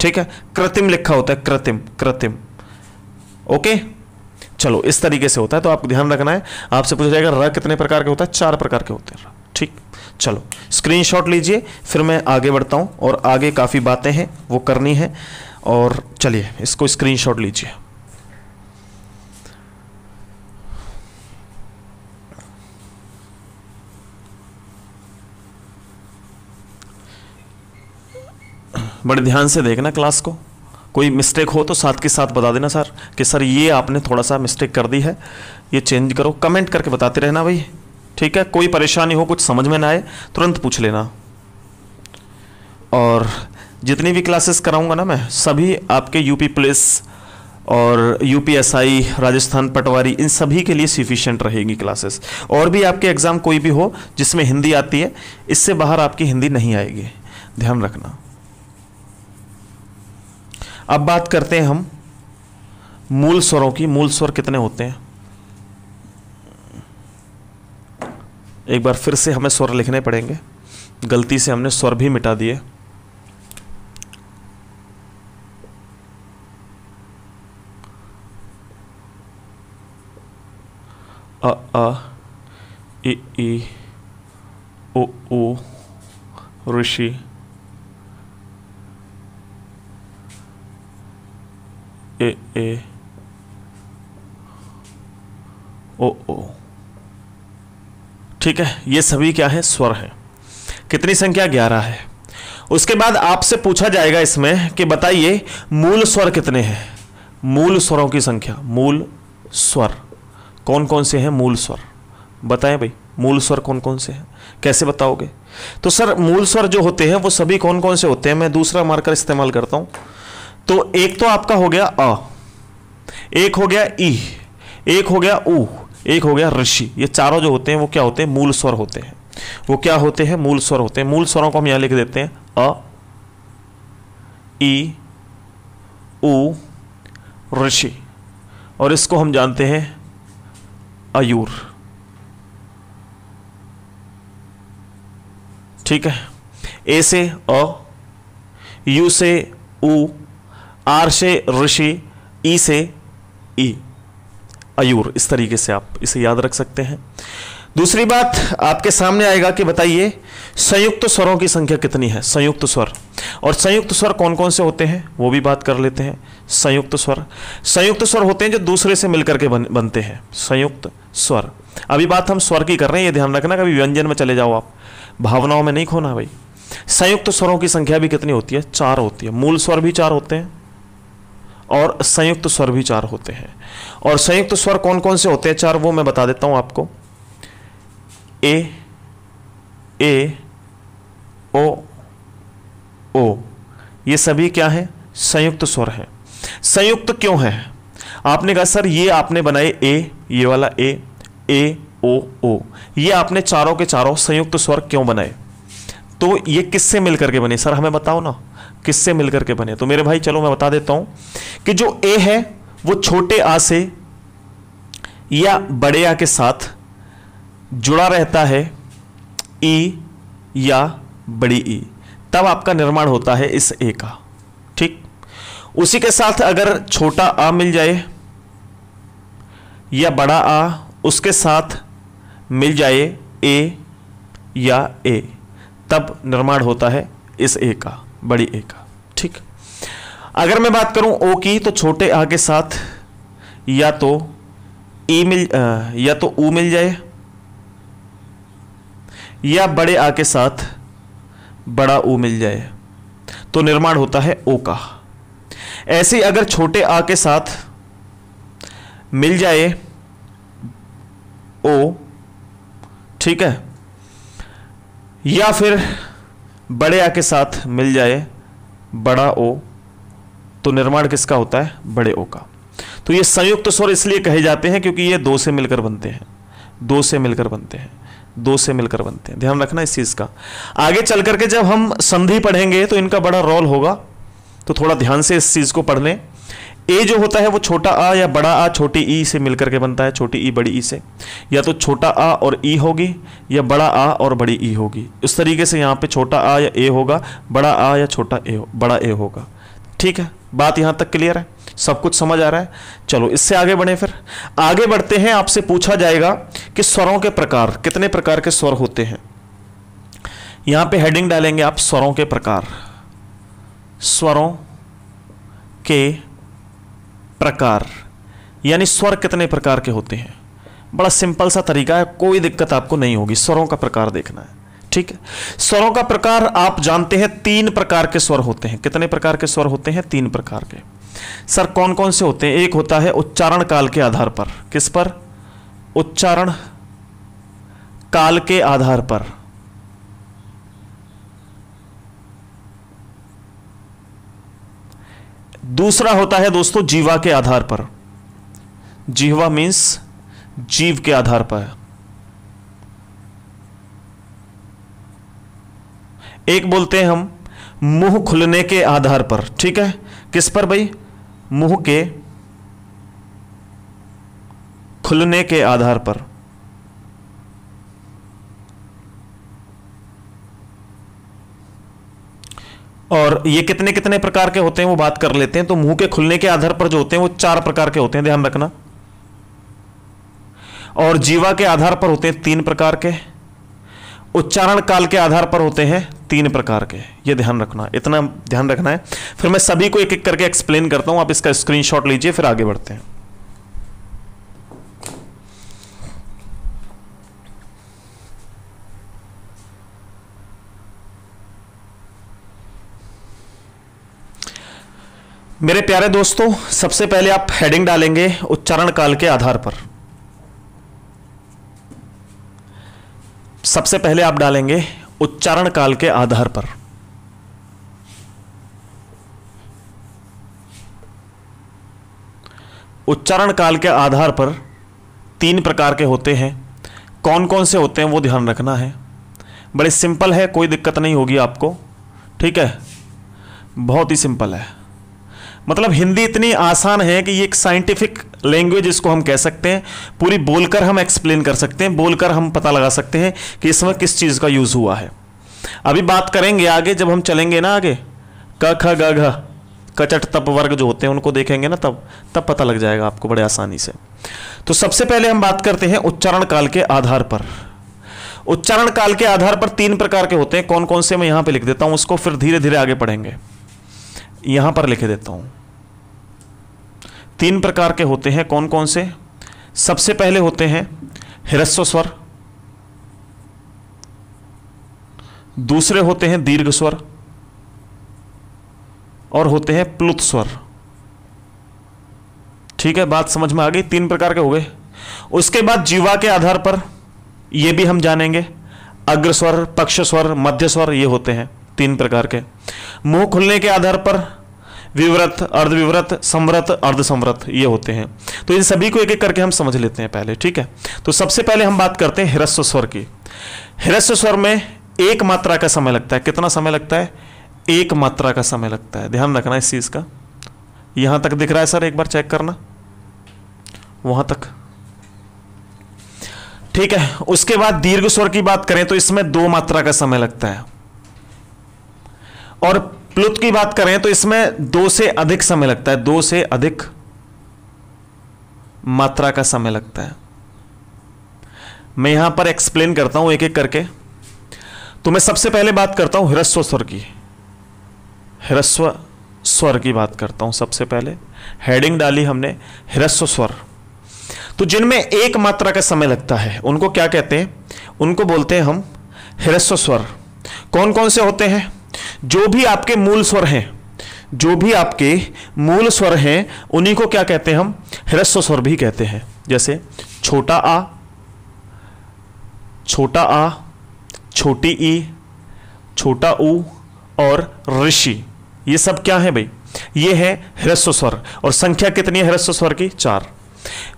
ठीक है कृतिम लिखा होता है कृतिम कृतिम ओके चलो इस तरीके से होता है तो आपको ध्यान रखना है आपसे पूछा जाएगा र कितने प्रकार के होता है चार प्रकार के होते हैं ठीक चलो स्क्रीनशॉट लीजिए फिर मैं आगे बढ़ता हूँ और आगे काफ़ी बातें हैं वो करनी है और चलिए इसको स्क्रीनशॉट लीजिए बड़े ध्यान से देखना क्लास को कोई मिस्टेक हो तो साथ के साथ बता देना सर कि सर ये आपने थोड़ा सा मिस्टेक कर दी है ये चेंज करो कमेंट करके बताते रहना भाई ठीक है कोई परेशानी हो कुछ समझ में ना आए तुरंत पूछ लेना और जितनी भी क्लासेस कराऊंगा ना मैं सभी आपके यूपी पुलिस और यूपीएसआई राजस्थान पटवारी इन सभी के लिए सफिशियंट रहेगी क्लासेस और भी आपके एग्ज़ाम कोई भी हो जिसमें हिंदी आती है इससे बाहर आपकी हिंदी नहीं आएगी ध्यान रखना अब बात करते हैं हम मूल स्वरों की मूल स्वर कितने होते हैं एक बार फिर से हमें स्वर लिखने पड़ेंगे गलती से हमने स्वर भी मिटा दिए अ अ ई ओ ओ ऋषि ए ए ओ ओ ठीक है ये सभी क्या है स्वर है कितनी संख्या ग्यारह है उसके बाद आपसे पूछा जाएगा इसमें कि बताइए मूल स्वर कितने हैं मूल स्वरों की संख्या मूल स्वर कौन कौन से हैं मूल स्वर बताएं भाई मूल स्वर कौन कौन से हैं कैसे बताओगे तो सर मूल स्वर जो होते हैं वो सभी कौन कौन से होते हैं मैं दूसरा मार्कर इस्तेमाल करता हूं तो एक तो आपका हो गया अ एक हो गया ई एक हो गया ऊ एक हो गया ऋषि ये चारों जो होते हैं वो क्या होते हैं मूल स्वर होते हैं वो क्या होते हैं मूल स्वर होते हैं मूल स्वरों को हम यहां लिख देते हैं अ ई उ ऋषि और इसको हम जानते हैं अयूर ठीक है ए से अ यू से उ आर से ऋषि ई से ई अयूर इस तरीके से आप इसे याद रख सकते हैं दूसरी बात आपके सामने आएगा कि बताइए संयुक्त स्वरों की संख्या कितनी है संयुक्त स्वर और संयुक्त स्वर कौन कौन से होते हैं वो भी बात कर लेते हैं संयुक्त स्वर संयुक्त स्वर होते हैं जो दूसरे से मिलकर के बन, बनते हैं संयुक्त स्वर अभी बात हम स्वर की कर रहे हैं ये ध्यान रखना कभी व्यंजन में चले जाओ आप भावनाओं में नहीं खोना भाई संयुक्त स्वरों की संख्या भी कितनी होती है चार होती है मूल स्वर भी चार होते हैं और संयुक्त स्वर भी चार होते हैं और संयुक्त स्वर कौन कौन से होते हैं चार वो मैं बता देता हूं आपको ए ए ओ ओ ये सभी क्या है संयुक्त स्वर है संयुक्त क्यों है आपने कहा सर ये आपने बनाए ए ये वाला ए ए ओ ओ ये आपने चारों के चारों संयुक्त स्वर क्यों बनाए तो ये किससे मिलकर के बने सर हमें बताओ ना किससे मिलकर के बने तो मेरे भाई चलो मैं बता देता हूं कि जो ए है वो छोटे आ से या बड़े आ के साथ जुड़ा रहता है ई या बड़ी ई तब आपका निर्माण होता है इस ए का ठीक उसी के साथ अगर छोटा आ मिल जाए या बड़ा आ उसके साथ मिल जाए ए या ए तब निर्माण होता है इस ए का बड़ी ए का ठीक अगर मैं बात करूं ओ की तो छोटे आ के साथ या तो ई e मिल या तो ऊ मिल जाए या बड़े आ के साथ बड़ा ऊ मिल जाए तो निर्माण होता है ओ का ऐसे अगर छोटे आ के साथ मिल जाए ओ ठीक है या फिर बड़े आ के साथ मिल जाए बड़ा ओ तो निर्माण किसका होता है बड़े ओ का तो ये संयुक्त तो स्वर इसलिए कहे जाते हैं क्योंकि ये दो से मिलकर बनते हैं दो से मिलकर बनते हैं दो से मिलकर बनते हैं ध्यान रखना इस चीज़ का आगे चल करके जब हम संधि पढ़ेंगे तो इनका बड़ा रोल होगा तो थोड़ा ध्यान से इस चीज़ को पढ़ लें ए जो होता है वो छोटा आ या बड़ा आ छोटी ई से मिलकर के बनता है छोटी ई बड़ी ई से या तो छोटा आ और ई होगी या बड़ा आ और बड़ी ई होगी इस तरीके से यहाँ पे छोटा आ या ए होगा बड़ा आ या छोटा ए बड़ा ए होगा ठीक है बात यहाँ तक क्लियर है सब कुछ समझ आ रहा है चलो इससे आगे बढ़े फिर आगे बढ़ते हैं आपसे पूछा जाएगा कि स्वरों के प्रकार कितने प्रकार के स्वर होते हैं यहां पे हेडिंग डालेंगे आप स्वरों के प्रकार स्वरों के प्रकार यानी स्वर कितने प्रकार के होते हैं बड़ा सिंपल सा तरीका है कोई दिक्कत आपको नहीं होगी स्वरों का प्रकार देखना है ठीक है स्वरों का प्रकार आप जानते हैं तीन प्रकार के स्वर होते हैं कितने प्रकार के स्वर होते हैं तीन प्रकार के सर कौन कौन से होते हैं एक होता है उच्चारण काल के आधार पर किस पर उच्चारण काल के आधार पर दूसरा होता है दोस्तों जीवा के आधार पर जीवा मीन्स जीव के आधार पर एक बोलते हैं हम मुंह खुलने के आधार पर ठीक है किस पर भाई मुंह के खुलने के आधार पर और ये कितने कितने प्रकार के होते हैं वो बात कर लेते हैं तो मुंह के खुलने के आधार पर जो होते हैं वो चार प्रकार के होते हैं ध्यान रखना और जीवा के आधार पर होते हैं तीन प्रकार के उच्चारण काल के आधार पर होते हैं तीन प्रकार के ये ध्यान रखना इतना ध्यान रखना है फिर मैं सभी को एक एक करके एक्सप्लेन करता हूं आप इसका स्क्रीनशॉट लीजिए फिर आगे बढ़ते हैं मेरे प्यारे दोस्तों सबसे पहले आप हेडिंग डालेंगे उच्चारण काल के आधार पर सबसे पहले आप डालेंगे उच्चारण काल के आधार पर उच्चारण काल के आधार पर तीन प्रकार के होते हैं कौन कौन से होते हैं वो ध्यान रखना है बड़े सिंपल है कोई दिक्कत नहीं होगी आपको ठीक है बहुत ही सिंपल है मतलब हिंदी इतनी आसान है कि ये एक साइंटिफिक लैंग्वेज इसको हम कह सकते हैं पूरी बोलकर हम एक्सप्लेन कर सकते हैं बोलकर हम पता लगा सकते हैं कि इसमें किस चीज़ का यूज़ हुआ है अभी बात करेंगे आगे जब हम चलेंगे ना आगे क ख ग घ कचट तप वर्ग जो होते हैं उनको देखेंगे ना तब तब पता लग जाएगा आपको बड़े आसानी से तो सबसे पहले हम बात करते हैं उच्चारण काल के आधार पर उच्चारण काल के आधार पर तीन प्रकार के होते हैं कौन कौन से मैं यहाँ पे लिख देता हूँ उसको फिर धीरे धीरे आगे पढ़ेंगे यहाँ पर लिख देता हूँ तीन प्रकार के होते हैं कौन कौन से सबसे पहले होते हैं हिरस्व स्वर दूसरे होते हैं दीर्घ स्वर और होते हैं प्लुत स्वर ठीक है बात समझ में आ गई तीन प्रकार के हो गए उसके बाद जीवा के आधार पर यह भी हम जानेंगे अग्रस्वर पक्ष स्वर मध्य स्वर ये होते हैं तीन प्रकार के मुंह खुलने के आधार पर विव्रत अर्धविव्रत समव्रत अर्धसमव्रत ये होते हैं तो इन सभी को एक एक करके हम समझ लेते हैं पहले ठीक है तो सबसे पहले हम बात करते हैं हिरस्व स्वर की हिरस्व स्वर में एक मात्रा का समय लगता है कितना समय लगता है एक मात्रा का समय लगता है ध्यान रखना इस चीज़ का यहां तक दिख रहा है सर एक बार चेक करना वहां तक ठीक है उसके बाद दीर्घ स्वर की बात करें तो इसमें दो मात्रा का समय लगता है और प्लुत की बात करें तो इसमें दो से अधिक समय लगता है दो से अधिक मात्रा का समय लगता है मैं यहां पर एक्सप्लेन करता हूं एक एक करके तो मैं सबसे पहले बात करता हूं हृस्व स्वर की हृस्व स्वर की बात करता हूं सबसे पहले हेडिंग डाली हमने हृस्व स्वर तो जिनमें एक मात्रा का समय लगता है उनको क्या कहते हैं उनको बोलते हैं हम हृस्व स्वर कौन कौन से होते हैं जो भी आपके मूल स्वर हैं जो भी आपके मूल स्वर हैं उन्हीं को क्या कहते हैं हम ह्रस्व स्वर भी कहते हैं जैसे छोटा आ छोटा आ छोटी ई छोटा ऊ और ऋषि ये सब क्या है भाई ये है ह्रस्व स्वर और संख्या कितनी है ह्रस्व स्वर की चार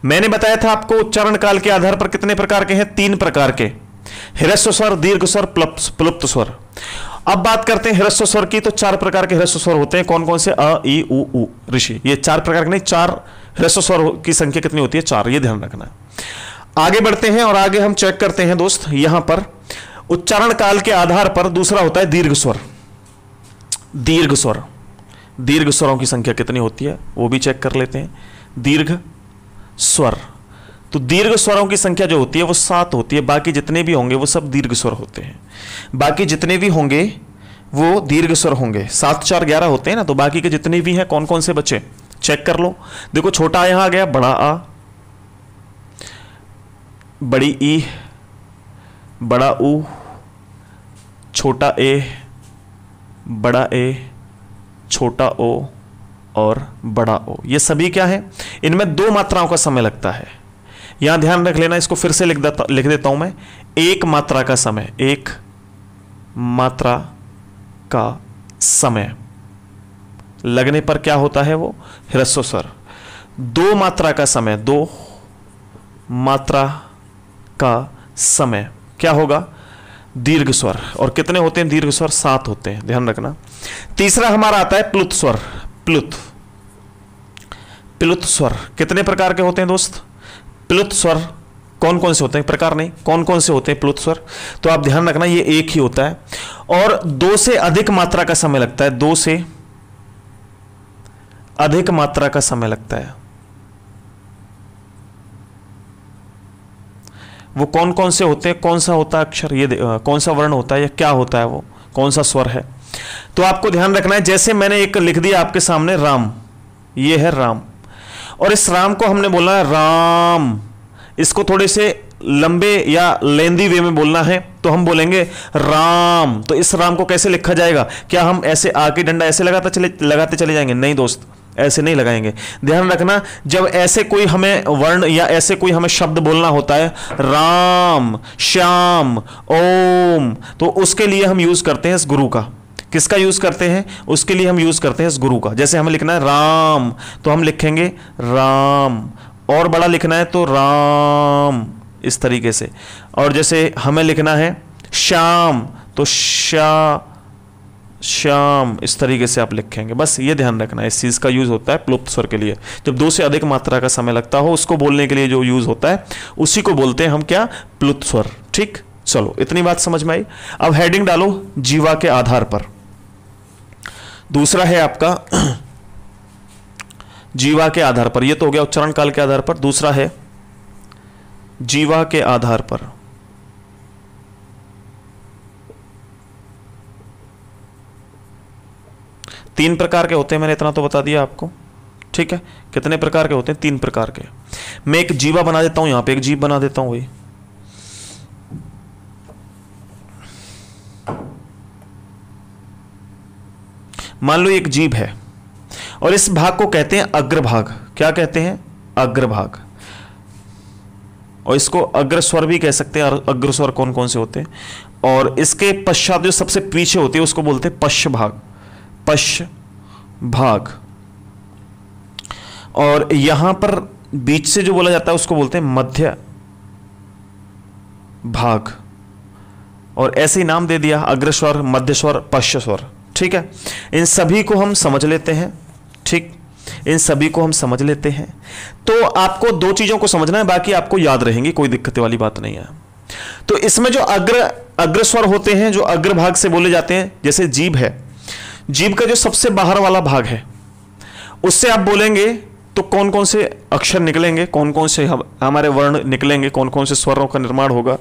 मैंने बताया था आपको उच्चारण काल के आधार पर कितने प्रकार के हैं तीन प्रकार के ह्रस्व स्वर दीर्घ स्वर प्लुप्त स्वर अब बात करते हैं ह्रस्व स्वर की तो चार प्रकार के ह्रस्व स्वर होते हैं कौन कौन से अ ई उ उ ऋषि ये चार प्रकार के नहीं चार ह्रस्व स्वर की संख्या कितनी होती है चार ये ध्यान रखना है आगे बढ़ते हैं और आगे हम चेक करते हैं दोस्त यहां पर उच्चारण काल के आधार पर दूसरा होता है दीर्घ स्वर दीर्घ स्वर दीर्घ स्वरों की संख्या कितनी होती है वो भी चेक कर लेते हैं दीर्घ स्वर तो दीर्घ स्वरों की संख्या जो होती है वो सात होती है बाकी जितने भी होंगे वो सब दीर्घ स्वर होते हैं बाकी जितने भी होंगे वो दीर्घ स्वर होंगे सात चार ग्यारह होते हैं ना तो बाकी के जितने भी हैं कौन कौन से बचे चेक कर लो देखो छोटा यहां आ गया बड़ा आ बड़ी ई बड़ा ऊ छोटा ए बड़ा ए छोटा ओ और बड़ा ओ ये सभी क्या है इनमें दो मात्राओं का समय लगता है यहां ध्यान रख लेना इसको फिर से लिख देता लिख देता हूं मैं एक मात्रा का समय एक मात्रा का समय लगने पर क्या होता है वो स्वर दो मात्रा का समय दो मात्रा का समय क्या होगा दीर्घ स्वर और कितने होते हैं दीर्घ स्वर सात होते हैं ध्यान रखना तीसरा हमारा आता है प्लुत स्वर प्लुत प्लुत स्वर कितने प्रकार के होते हैं दोस्त प्लुत स्वर कौन कौन से होते हैं प्रकार नहीं कौन कौन से होते हैं प्लुत स्वर तो आप ध्यान रखना ये एक ही होता है और दो से अधिक मात्रा का समय लगता है दो से अधिक मात्रा का समय लगता है वो कौन कौन से होते हैं कौन सा होता है अक्षर ये कौन सा वर्ण होता है या क्या होता है वो कौन सा स्वर है तो आपको ध्यान रखना है जैसे मैंने एक लिख दिया आपके सामने राम ये है राम और इस राम को हमने बोलना है राम इसको थोड़े से लंबे या लेंदी वे में बोलना है तो हम बोलेंगे राम तो इस राम को कैसे लिखा जाएगा क्या हम ऐसे आके डंडा ऐसे लगाते चले लगाते चले जाएंगे नहीं दोस्त ऐसे नहीं लगाएंगे ध्यान रखना जब ऐसे कोई हमें वर्ण या ऐसे कोई हमें शब्द बोलना होता है राम श्याम ओम तो उसके लिए हम यूज़ करते हैं इस गुरु का किसका यूज़ करते हैं उसके लिए हम यूज़ करते हैं इस गुरु का जैसे हमें लिखना है राम तो हम लिखेंगे राम और बड़ा लिखना है तो राम इस तरीके से और जैसे हमें लिखना है श्याम तो श्या श्याम इस तरीके से आप लिखेंगे बस ये ध्यान रखना है इस चीज़ का यूज़ होता है प्लुप्त स्वर के लिए जब दो से अधिक मात्रा का समय लगता हो उसको बोलने के लिए जो यूज़ होता है उसी को बोलते हैं हम क्या प्लुत स्वर ठीक चलो इतनी बात समझ में आई अब हेडिंग डालो जीवा के आधार पर दूसरा है आपका जीवा के आधार पर यह तो हो गया उच्चारण काल के आधार पर दूसरा है जीवा के आधार पर तीन प्रकार के होते हैं मैंने इतना तो बता दिया आपको ठीक है कितने प्रकार के होते हैं तीन प्रकार के मैं एक जीवा बना देता हूं यहां पे एक जीव बना देता हूं भाई मान लो एक जीभ है और इस भाग को कहते हैं अग्रभाग क्या कहते हैं अग्रभाग और इसको अग्रस्वर भी कह सकते हैं अग्रस्वर कौन कौन से होते हैं और इसके पश्चात जो सबसे पीछे होते हैं उसको बोलते हैं पश्च भाग पश्च भाग और यहां पर बीच से जो बोला जाता है उसको बोलते हैं मध्य भाग और ऐसे ही नाम दे दिया अग्रस्वर मध्यस्वर पश्चस्वर ठीक है इन सभी को हम समझ लेते हैं ठीक इन सभी को हम समझ लेते हैं तो आपको दो चीज़ों को समझना है बाकी आपको याद रहेंगी कोई दिक्कत वाली बात नहीं है तो इसमें जो अग्र अग्रस्वर होते हैं जो अग्रभाग से बोले जाते हैं जैसे जीव है जीव का जो सबसे बाहर वाला भाग है उससे आप बोलेंगे तो कौन कौन से अक्षर निकलेंगे कौन कौन से हम, हमारे वर्ण निकलेंगे कौन कौन से स्वरों का निर्माण होगा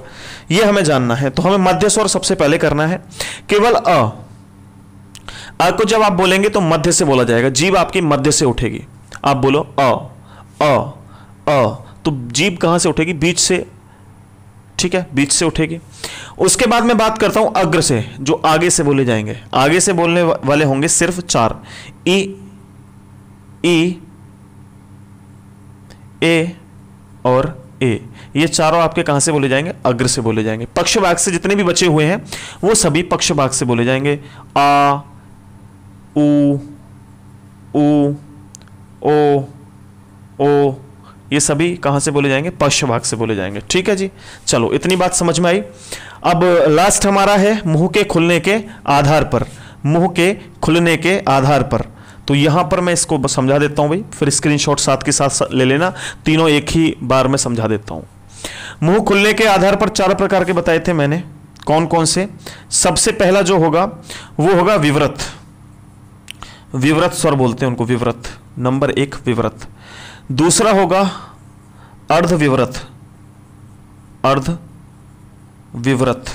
यह हमें जानना है तो हमें मध्य स्वर सबसे पहले करना है केवल अ को जब आप बोलेंगे तो मध्य से बोला जाएगा जीव आपकी मध्य से उठेगी आप बोलो अ अ अ तो जीव कहां से उठेगी बीच से ठीक है बीच से उठेगी उसके बाद मैं बात करता हूं अग्र से जो आगे से बोले जाएंगे आगे से बोलने वाले होंगे सिर्फ चार ई ई ए और ए ये चारों आपके कहां से बोले जाएंगे अग्र से बोले जाएंगे भाग से जितने भी बचे हुए हैं वो सभी भाग से बोले जाएंगे आ U, U, O, O, ये सभी कहां से बोले जाएंगे पश्च भाग से बोले जाएंगे ठीक है जी चलो इतनी बात समझ में आई अब लास्ट हमारा है मुंह के खुलने के आधार पर मुंह के खुलने के आधार पर तो यहां पर मैं इसको समझा देता हूँ भाई फिर स्क्रीनशॉट साथ के साथ ले लेना तीनों एक ही बार में समझा देता हूँ मुंह खुलने के आधार पर चार प्रकार के बताए थे मैंने कौन कौन से सबसे पहला जो होगा वो होगा विव्रत विव्रत स्वर बोलते हैं उनको विव्रत नंबर एक विव्रत दूसरा होगा अर्ध विव्रत अर्ध विव्रत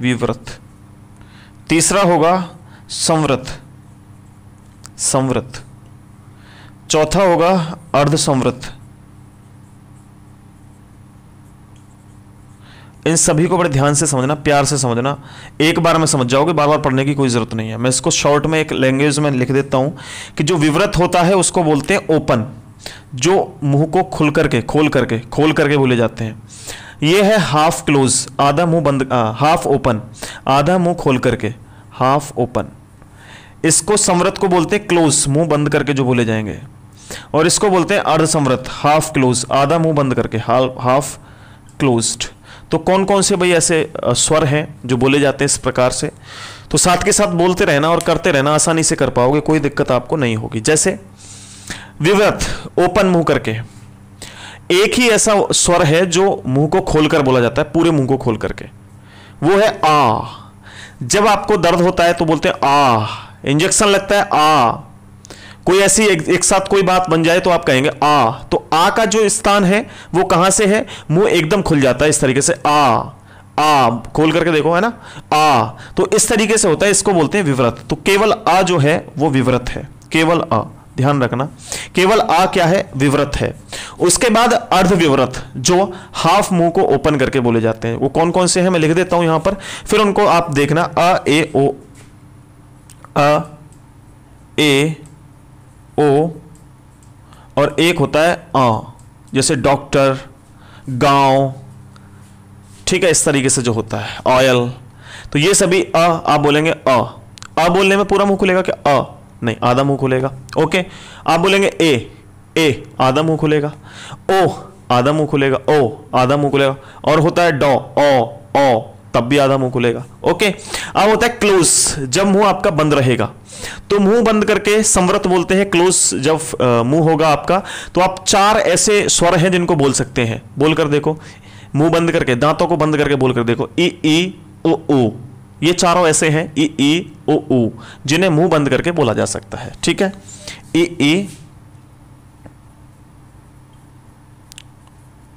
विव्रत तीसरा होगा संव्रत संव्रत चौथा होगा अर्ध संव्रत इन सभी को बड़े ध्यान से समझना प्यार से समझना एक बार में समझ जाओगे बार बार पढ़ने की कोई ज़रूरत नहीं है मैं इसको शॉर्ट में एक लैंग्वेज में लिख देता हूँ कि जो विव्रत होता है उसको बोलते हैं ओपन जो मुंह को खुल करके खोल करके खोल करके बोले जाते हैं ये है हाफ क्लोज आधा मुंह बंद हाफ ओपन आधा मुंह खोल करके हाफ ओपन इसको समृत को बोलते हैं क्लोज मुंह बंद करके जो बोले जाएंगे और इसको बोलते हैं अर्ध समृत हाफ क्लोज आधा मुंह बंद करके हाफ हाफ क्लोज्ड तो कौन कौन से भाई ऐसे स्वर हैं जो बोले जाते हैं इस प्रकार से तो साथ के साथ बोलते रहना और करते रहना आसानी से कर पाओगे कोई दिक्कत आपको नहीं होगी जैसे विव्रत ओपन मुंह करके एक ही ऐसा स्वर है जो मुंह को खोलकर बोला जाता है पूरे मुंह को खोल करके वो है आ जब आपको दर्द होता है तो बोलते हैं आ इंजेक्शन लगता है आ कोई ऐसी एक, एक साथ कोई बात बन जाए तो आप कहेंगे आ तो आ का जो स्थान है वो कहां से है मुंह एकदम खुल जाता है इस तरीके से आ आ खोल करके देखो है ना आ तो इस तरीके से होता है इसको बोलते हैं विव्रत तो केवल आ जो है वो विव्रत है केवल आ ध्यान रखना केवल आ क्या है विव्रत है उसके बाद अर्ध विव्रत जो हाफ मुंह को ओपन करके बोले जाते हैं वो कौन कौन से हैं मैं लिख देता हूं यहां पर फिर उनको आप देखना अ ए ओ अ ए ओ और एक होता है अ जैसे डॉक्टर गांव ठीक है इस तरीके से जो होता है ऑयल तो ये सभी अ आप बोलेंगे अ अ बोलने में पूरा मुंह खुलेगा कि अ नहीं आधा मुंह खुलेगा ओके आप बोलेंगे ए ए आधा मुंह खुलेगा ओ आधा मुंह खुलेगा ओ आधा मुंह खुलेगा और होता है डॉ ओ ओ तब भी आधा मुंह खुलेगा ओके अब होता है क्लोज जब मुंह आपका बंद रहेगा तो मुंह बंद करके समृत बोलते हैं क्लोज जब मुंह होगा आपका तो आप चार ऐसे स्वर हैं जिनको बोल सकते हैं बोलकर देखो मुंह बंद करके दांतों को बंद करके बोलकर देखो ई ई ओ ओ ये चारों ऐसे हैं ई ई ओ ओ जिन्हें मुंह बंद करके बोला जा सकता है ठीक है ई ई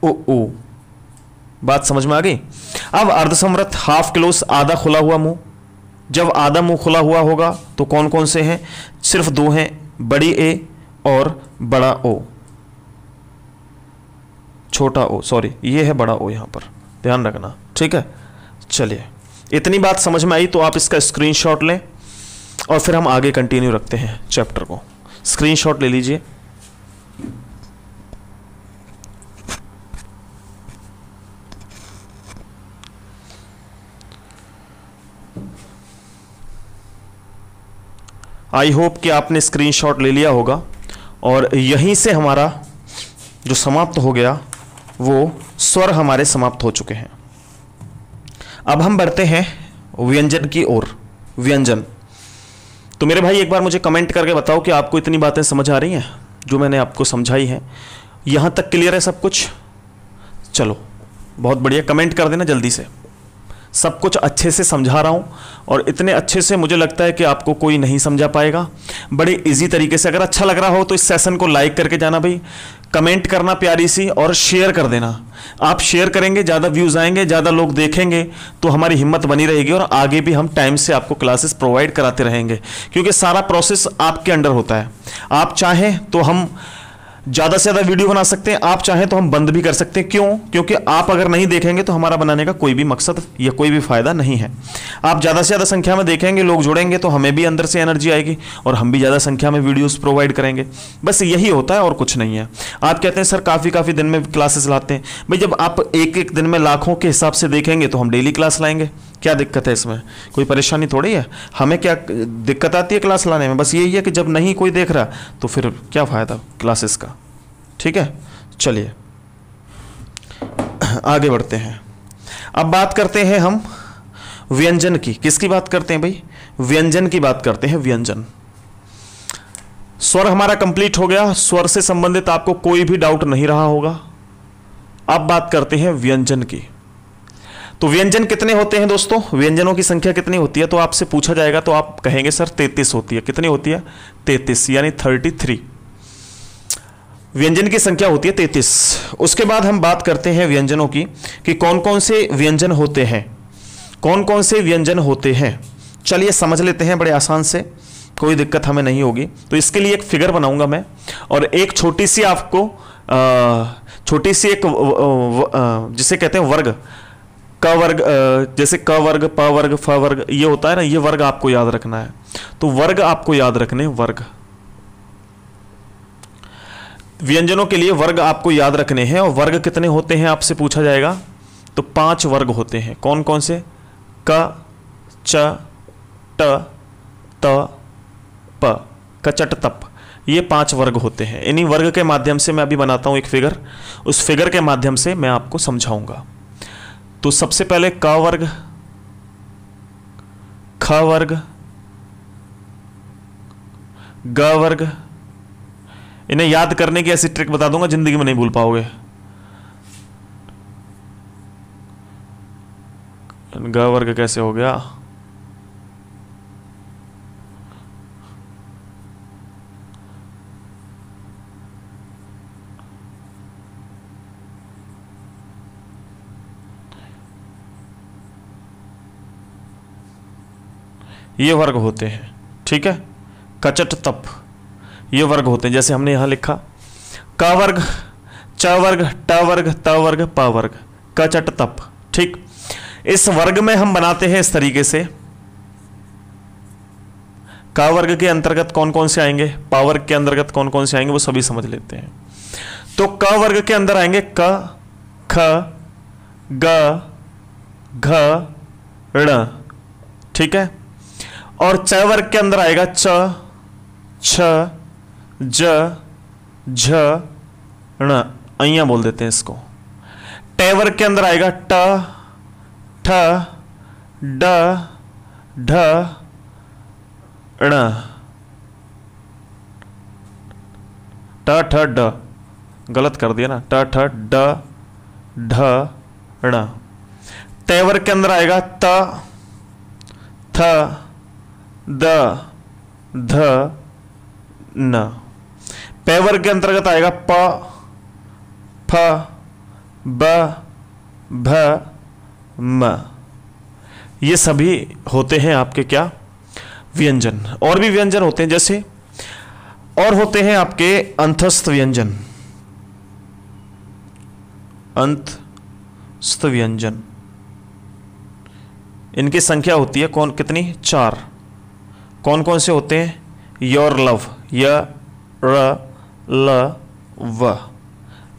ओ ओ बात समझ में आ गई अब अर्धसमृत हाफ क्लोज आधा खुला हुआ मुंह जब आधा मुंह खुला हुआ होगा तो कौन कौन से हैं सिर्फ दो हैं बड़ी ए और बड़ा ओ छोटा ओ सॉरी ये है बड़ा ओ यहाँ पर ध्यान रखना ठीक है चलिए इतनी बात समझ में आई तो आप इसका स्क्रीनशॉट लें और फिर हम आगे कंटिन्यू रखते हैं चैप्टर को स्क्रीनशॉट ले लीजिए आई होप कि आपने स्क्रीनशॉट ले लिया होगा और यहीं से हमारा जो समाप्त हो गया वो स्वर हमारे समाप्त हो चुके हैं अब हम बढ़ते हैं व्यंजन की ओर व्यंजन तो मेरे भाई एक बार मुझे कमेंट करके बताओ कि आपको इतनी बातें समझ आ रही हैं जो मैंने आपको समझाई हैं यहाँ तक क्लियर है सब कुछ चलो बहुत बढ़िया कमेंट कर देना जल्दी से सब कुछ अच्छे से समझा रहा हूँ और इतने अच्छे से मुझे लगता है कि आपको कोई नहीं समझा पाएगा बड़े इजी तरीके से अगर अच्छा लग रहा हो तो इस सेशन को लाइक करके जाना भाई कमेंट करना प्यारी सी और शेयर कर देना आप शेयर करेंगे ज़्यादा व्यूज़ आएंगे ज़्यादा लोग देखेंगे तो हमारी हिम्मत बनी रहेगी और आगे भी हम टाइम से आपको क्लासेस प्रोवाइड कराते रहेंगे क्योंकि सारा प्रोसेस आपके अंडर होता है आप चाहें तो हम ज़्यादा से ज़्यादा वीडियो बना सकते हैं आप चाहें तो हम बंद भी कर सकते हैं क्यों क्योंकि आप अगर नहीं देखेंगे तो हमारा बनाने का कोई भी मकसद या कोई भी फ़ायदा नहीं है आप ज़्यादा से ज़्यादा संख्या में देखेंगे लोग जुड़ेंगे तो हमें भी अंदर से एनर्जी आएगी और हम भी ज़्यादा संख्या में वीडियोज़ प्रोवाइड करेंगे बस यही होता है और कुछ नहीं है आप कहते हैं सर काफ़ी काफ़ी दिन में क्लासेस लाते हैं भाई जब आप एक एक दिन में लाखों के हिसाब से देखेंगे तो हम डेली क्लास लाएंगे क्या दिक्कत है इसमें कोई परेशानी थोड़ी है हमें क्या दिक्कत आती है क्लास लाने में बस यही है कि जब नहीं कोई देख रहा तो फिर क्या फ़ायदा क्लासेस का ठीक है चलिए आगे बढ़ते हैं अब बात करते हैं हम व्यंजन की किसकी बात करते हैं भाई व्यंजन की बात करते हैं व्यंजन स्वर हमारा कंप्लीट हो गया स्वर से संबंधित आपको कोई भी डाउट नहीं रहा होगा अब बात करते हैं व्यंजन की तो व्यंजन कितने होते हैं दोस्तों व्यंजनों की संख्या कितनी होती है तो आपसे पूछा जाएगा तो आप कहेंगे सर तैतीस होती है कितनी होती है तैतीस यानी थर्टी थ्री व्यंजन की संख्या होती है तैतीस उसके बाद हम बात करते हैं व्यंजनों की कि कौन कौन से व्यंजन होते हैं कौन कौन से व्यंजन होते हैं चलिए समझ लेते हैं बड़े आसान से कोई दिक्कत हमें नहीं होगी तो इसके लिए एक फिगर बनाऊंगा मैं और एक छोटी सी आपको छोटी सी एक जिसे कहते हैं वर्ग क वर्ग जैसे क वर्ग प वर्ग फ वर्ग ये होता है ना ये वर्ग आपको याद रखना है तो वर्ग आपको याद रखने वर्ग व्यंजनों के लिए वर्ग आपको याद रखने हैं और वर्ग कितने होते हैं आपसे पूछा जाएगा तो पांच वर्ग होते हैं कौन कौन से क च ट त प कचट तप ये पांच वर्ग होते हैं इन्हीं वर्ग के माध्यम से मैं अभी बनाता हूँ एक फिगर उस फिगर के माध्यम से मैं आपको समझाऊंगा तो सबसे पहले क वर्ग ख वर्ग ग वर्ग इन्हें याद करने की ऐसी ट्रिक बता दूंगा जिंदगी में नहीं भूल पाओगे ग वर्ग कैसे हो गया ये वर्ग होते हैं ठीक है कचट तप ये वर्ग होते हैं जैसे हमने यहां लिखा क वर्ग च वर्ग ट वर्ग त वर्ग प वर्ग कचट तप ठीक इस वर्ग में हम बनाते हैं इस तरीके से का वर्ग के अंतर्गत कौन कौन से आएंगे पावर के अंतर्गत कौन कौन से आएंगे वो सभी समझ लेते हैं तो क वर्ग के अंदर आएंगे क ख ग घ ण ठीक है और च वर्ग के अंदर आएगा च छ ज झ ण अइया बोल देते हैं इसको ट वर्ग के अंदर आएगा ट ठ ड ढ ण ट ठ ड गलत कर दिया ना ट ठ ड ढ ण वर्ग के अंदर आएगा त थ द ध न पे वर्ग के अंतर्गत आएगा प फ ब भ म ये सभी होते हैं आपके क्या व्यंजन और भी व्यंजन होते हैं जैसे और होते हैं आपके अंतस्थ व्यंजन अंतस्थ व्यंजन इनकी संख्या होती है कौन कितनी चार कौन कौन से होते हैं योर लव य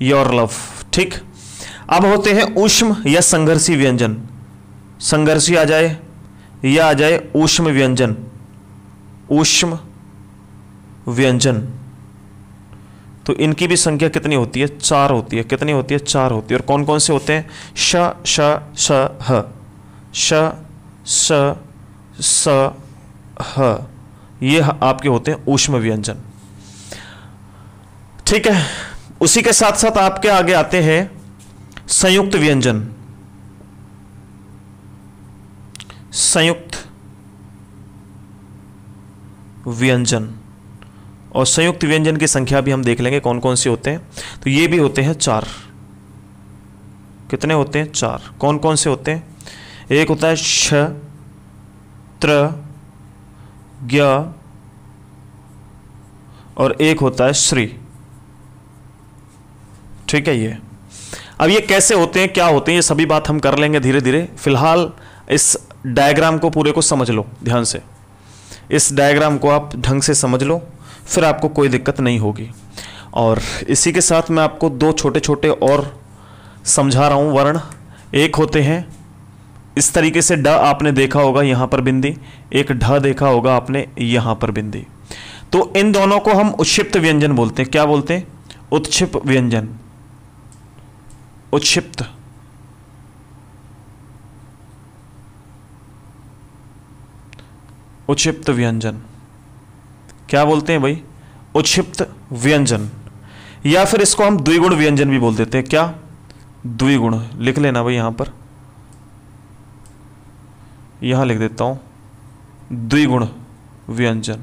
योर लव ठीक अब होते हैं उष्म या संघर्षी व्यंजन संघर्षी आ जाए या आ जाए उष्म व्यंजन उष्म व्यंजन तो इनकी भी संख्या कितनी होती है चार होती है कितनी होती है चार होती है और कौन कौन से होते हैं श श श ह श स ह हाँ, ये आपके होते हैं ऊष्म व्यंजन ठीक है उसी के साथ साथ आपके आगे आते हैं संयुक्त व्यंजन संयुक्त व्यंजन और संयुक्त व्यंजन की संख्या भी हम देख लेंगे कौन कौन से होते हैं तो ये भी होते हैं चार कितने होते हैं चार कौन कौन से होते हैं एक होता है छ त्र ज्ञ और एक होता है श्री ठीक है ये अब ये कैसे होते हैं क्या होते हैं ये सभी बात हम कर लेंगे धीरे धीरे फिलहाल इस डायग्राम को पूरे को समझ लो ध्यान से इस डायग्राम को आप ढंग से समझ लो फिर आपको कोई दिक्कत नहीं होगी और इसी के साथ मैं आपको दो छोटे छोटे और समझा रहा हूँ वर्ण एक होते हैं इस तरीके से ड आपने देखा होगा यहां पर बिंदी एक ढ देखा होगा आपने यहां पर बिंदी तो इन दोनों को हम उत्षिप्त व्यंजन बोलते हैं क्या बोलते हैं उत्षिप्त व्यंजन उत्षिप्त उक्षिप्त व्यंजन क्या बोलते हैं भाई उत्षिप्त व्यंजन या फिर इसको हम द्विगुण व्यंजन भी बोल देते हैं क्या द्विगुण लिख लेना भाई यहां पर यहाँ लिख देता हूँ द्विगुण व्यंजन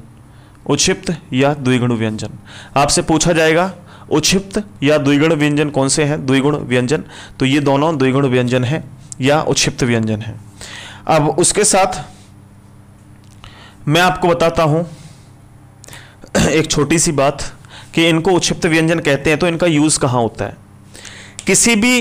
उक्षिप्त या द्विगुण व्यंजन आपसे पूछा जाएगा उक्षिप्त या द्विगुण व्यंजन कौन से हैं द्विगुण व्यंजन तो ये दोनों द्विगुण व्यंजन हैं या उक्षिप्त व्यंजन हैं अब उसके साथ मैं आपको बताता हूँ एक छोटी सी बात कि इनको उक्षिप्त व्यंजन कहते हैं तो इनका यूज़ कहाँ होता है किसी भी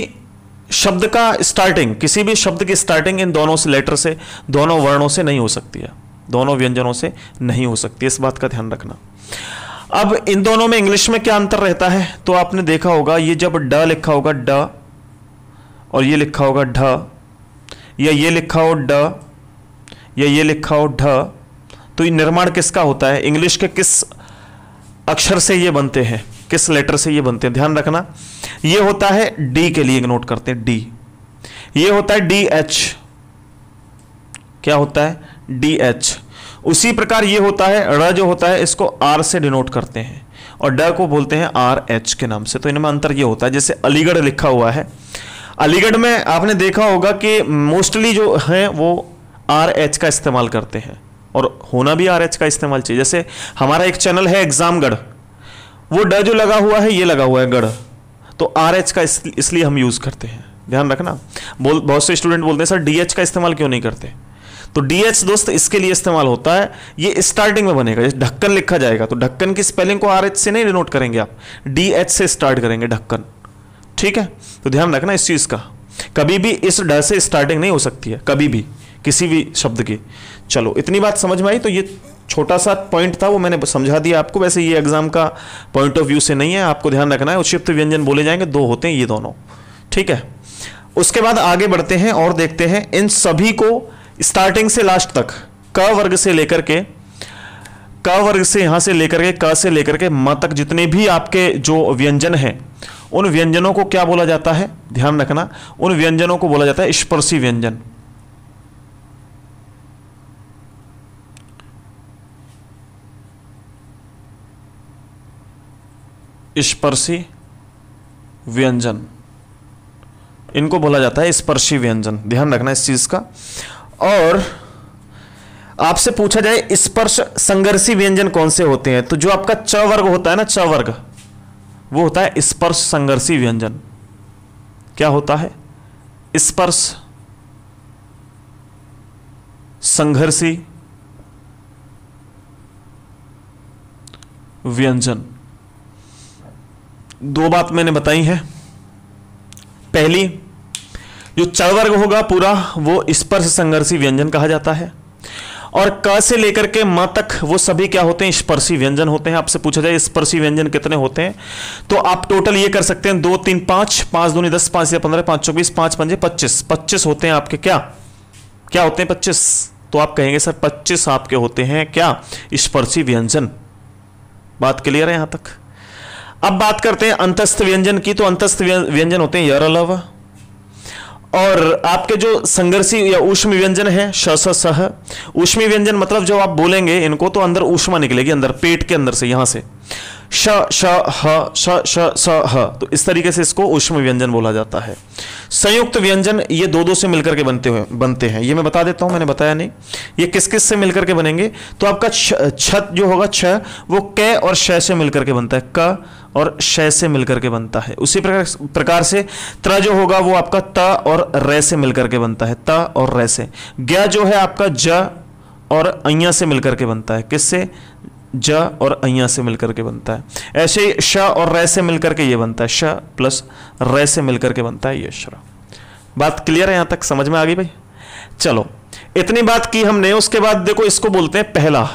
शब्द का स्टार्टिंग किसी भी शब्द की स्टार्टिंग इन दोनों से लेटर से दोनों वर्णों से नहीं हो सकती है दोनों व्यंजनों से नहीं हो सकती इस बात का ध्यान रखना अब इन दोनों में इंग्लिश में क्या अंतर रहता है तो आपने देखा होगा ये जब ड लिखा होगा ड और ये लिखा होगा ढ या ये लिखा हो ड या ये लिखा हो ढ तो ये निर्माण किसका होता है इंग्लिश के किस अक्षर से ये बनते हैं किस लेटर से ये बनते हैं ध्यान रखना ये होता है डी के लिए नोट करते हैं डी ये होता है डी एच क्या होता है डी एच उसी प्रकार ये होता है र जो होता है इसको आर से डिनोट करते हैं और ड को बोलते हैं आर एच के नाम से तो इनमें अंतर ये होता है जैसे अलीगढ़ लिखा हुआ है अलीगढ़ में आपने देखा होगा कि मोस्टली जो है वो आर एच का इस्तेमाल करते हैं और होना भी आर एच का इस्तेमाल चाहिए जैसे हमारा एक चैनल है एग्जामगढ़ वो ड जो लगा हुआ है ये लगा हुआ है गढ़ तो आर एच का इसलिए हम यूज़ करते हैं ध्यान रखना बोल बहुत से स्टूडेंट बोलते हैं सर डी एच का इस्तेमाल क्यों नहीं करते तो डी एच दोस्त इसके लिए इस्तेमाल होता है ये स्टार्टिंग में बनेगा जैसे ढक्कन लिखा जाएगा तो ढक्कन की स्पेलिंग को आर एच से नहीं नोट करेंगे आप डी एच से स्टार्ट करेंगे ढक्कन ठीक है तो ध्यान रखना इस चीज़ का कभी भी इस ड से स्टार्टिंग नहीं हो सकती है कभी भी किसी भी शब्द की चलो इतनी बात समझ में आई तो ये छोटा सा पॉइंट था वो मैंने समझा दिया आपको वैसे ये एग्जाम का पॉइंट ऑफ व्यू से नहीं है आपको ध्यान रखना है उत्षिप्त व्यंजन बोले जाएंगे दो होते हैं ये दोनों ठीक है उसके बाद आगे बढ़ते हैं और देखते हैं इन सभी को स्टार्टिंग से लास्ट तक क वर्ग से लेकर के क वर्ग से यहां से लेकर के क से लेकर के म तक जितने भी आपके जो व्यंजन हैं उन व्यंजनों को क्या बोला जाता है ध्यान रखना उन व्यंजनों को बोला जाता है स्पर्शी व्यंजन स्पर्शी व्यंजन इनको बोला जाता है स्पर्शी व्यंजन ध्यान रखना इस चीज का और आपसे पूछा जाए स्पर्श संघर्षी व्यंजन कौन से होते हैं तो जो आपका च वर्ग होता है ना च वर्ग वो होता है स्पर्श संघर्षी व्यंजन क्या होता है स्पर्श संघर्षी व्यंजन दो बात मैंने बताई है पहली जो च वर्ग होगा पूरा वो स्पर्श संघर्षी व्यंजन कहा जाता है और क से लेकर के म तक वो सभी क्या होते हैं स्पर्शी व्यंजन होते हैं आपसे पूछा जाए स्पर्शी व्यंजन कितने होते हैं तो आप टोटल ये कर सकते हैं दो तीन पांच पांच दूनी दस पांच या पंद्रह पांच चौबीस पांच पंजे पच्चीस पच्चीस होते हैं आपके क्या क्या होते हैं पच्चीस तो आप कहेंगे सर पच्चीस आपके होते हैं क्या स्पर्शी व्यंजन बात क्लियर है यहां तक अब बात करते हैं अंतस्थ व्यंजन की तो अंतस्थ व्यंजन होते हैं यर अलावा और आपके जो संघर्षी या उष्म व्यंजन है श सह ऊष्मी व्यंजन मतलब जब आप बोलेंगे इनको तो अंदर ऊष्मा निकलेगी अंदर पेट के अंदर से यहां से श श ह श श स ह तो इस तरीके से इसको उष्म व्यंजन बोला जाता है संयुक्त व्यंजन ये दो दो से मिलकर के बनते हुए बनते हैं ये मैं बता देता हूं मैंने बताया नहीं ये किस किस से मिलकर के बनेंगे तो आपका छत जो होगा छ वो क और श से मिलकर के बनता है क और शय से मिलकर के बनता है उसी प्रकार प्रकार से त्र जो होगा वो आपका त और र से मिलकर के बनता है त और र से ज्ञा जो है आपका ज और अय्या से मिलकर के बनता है किससे ज और अय्या से मिलकर के बनता है ऐसे ही श और र से मिलकर के ये बनता है श प्लस र से मिलकर के बनता है ये श्र बात क्लियर है यहां तक समझ में आ गई भाई चलो इतनी बात की हमने उसके बाद देखो इसको बोलते हैं पहला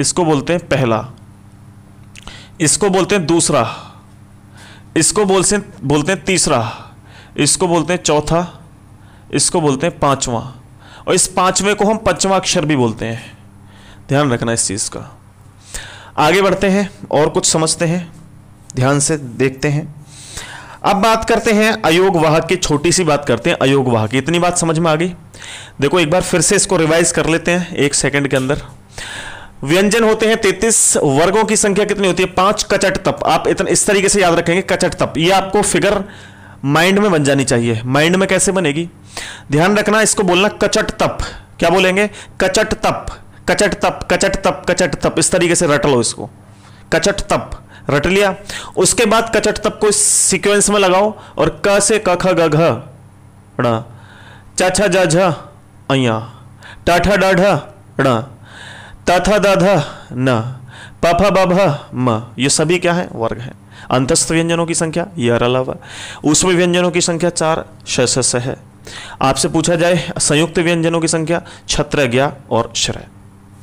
इसको बोलते हैं पहला इसको बोलते हैं दूसरा इसको बोलते बोलते हैं तीसरा इसको बोलते हैं चौथा इसको बोलते हैं पांचवा और इस पांचवें को हम पंचवा अक्षर भी बोलते हैं ध्यान रखना इस चीज़ का आगे बढ़ते हैं और कुछ समझते हैं ध्यान से देखते हैं अब बात करते हैं अयोग वाहक की छोटी सी बात करते हैं अयोग वाहक इतनी बात समझ में आ गई देखो एक बार फिर से इसको रिवाइज कर लेते हैं एक सेकंड के अंदर व्यंजन होते हैं तैतीस वर्गों की संख्या कितनी होती है पांच कचट तप आप इतने इस तरीके से याद रखेंगे कचट तप ये आपको फिगर माइंड में बन जानी चाहिए माइंड में कैसे बनेगी ध्यान रखना इसको बोलना कचट तप क्या बोलेंगे कचट तप कचट तप कचट तप कचट तप इस तरीके से रट लो इसको कचट तप रट लिया उसके बाद कचट तप को इस सीक्वेंस में लगाओ और क से क ख ग घ चा छ जा झ अया ढ डाढ़ तथा दध न पफ बभ म ये सभी क्या है वर्ग है अंतस्थ व्यंजनों की संख्या यह अलावा उसमें व्यंजनों की संख्या चार शस है आपसे पूछा जाए संयुक्त व्यंजनों की संख्या छत्र और श्रय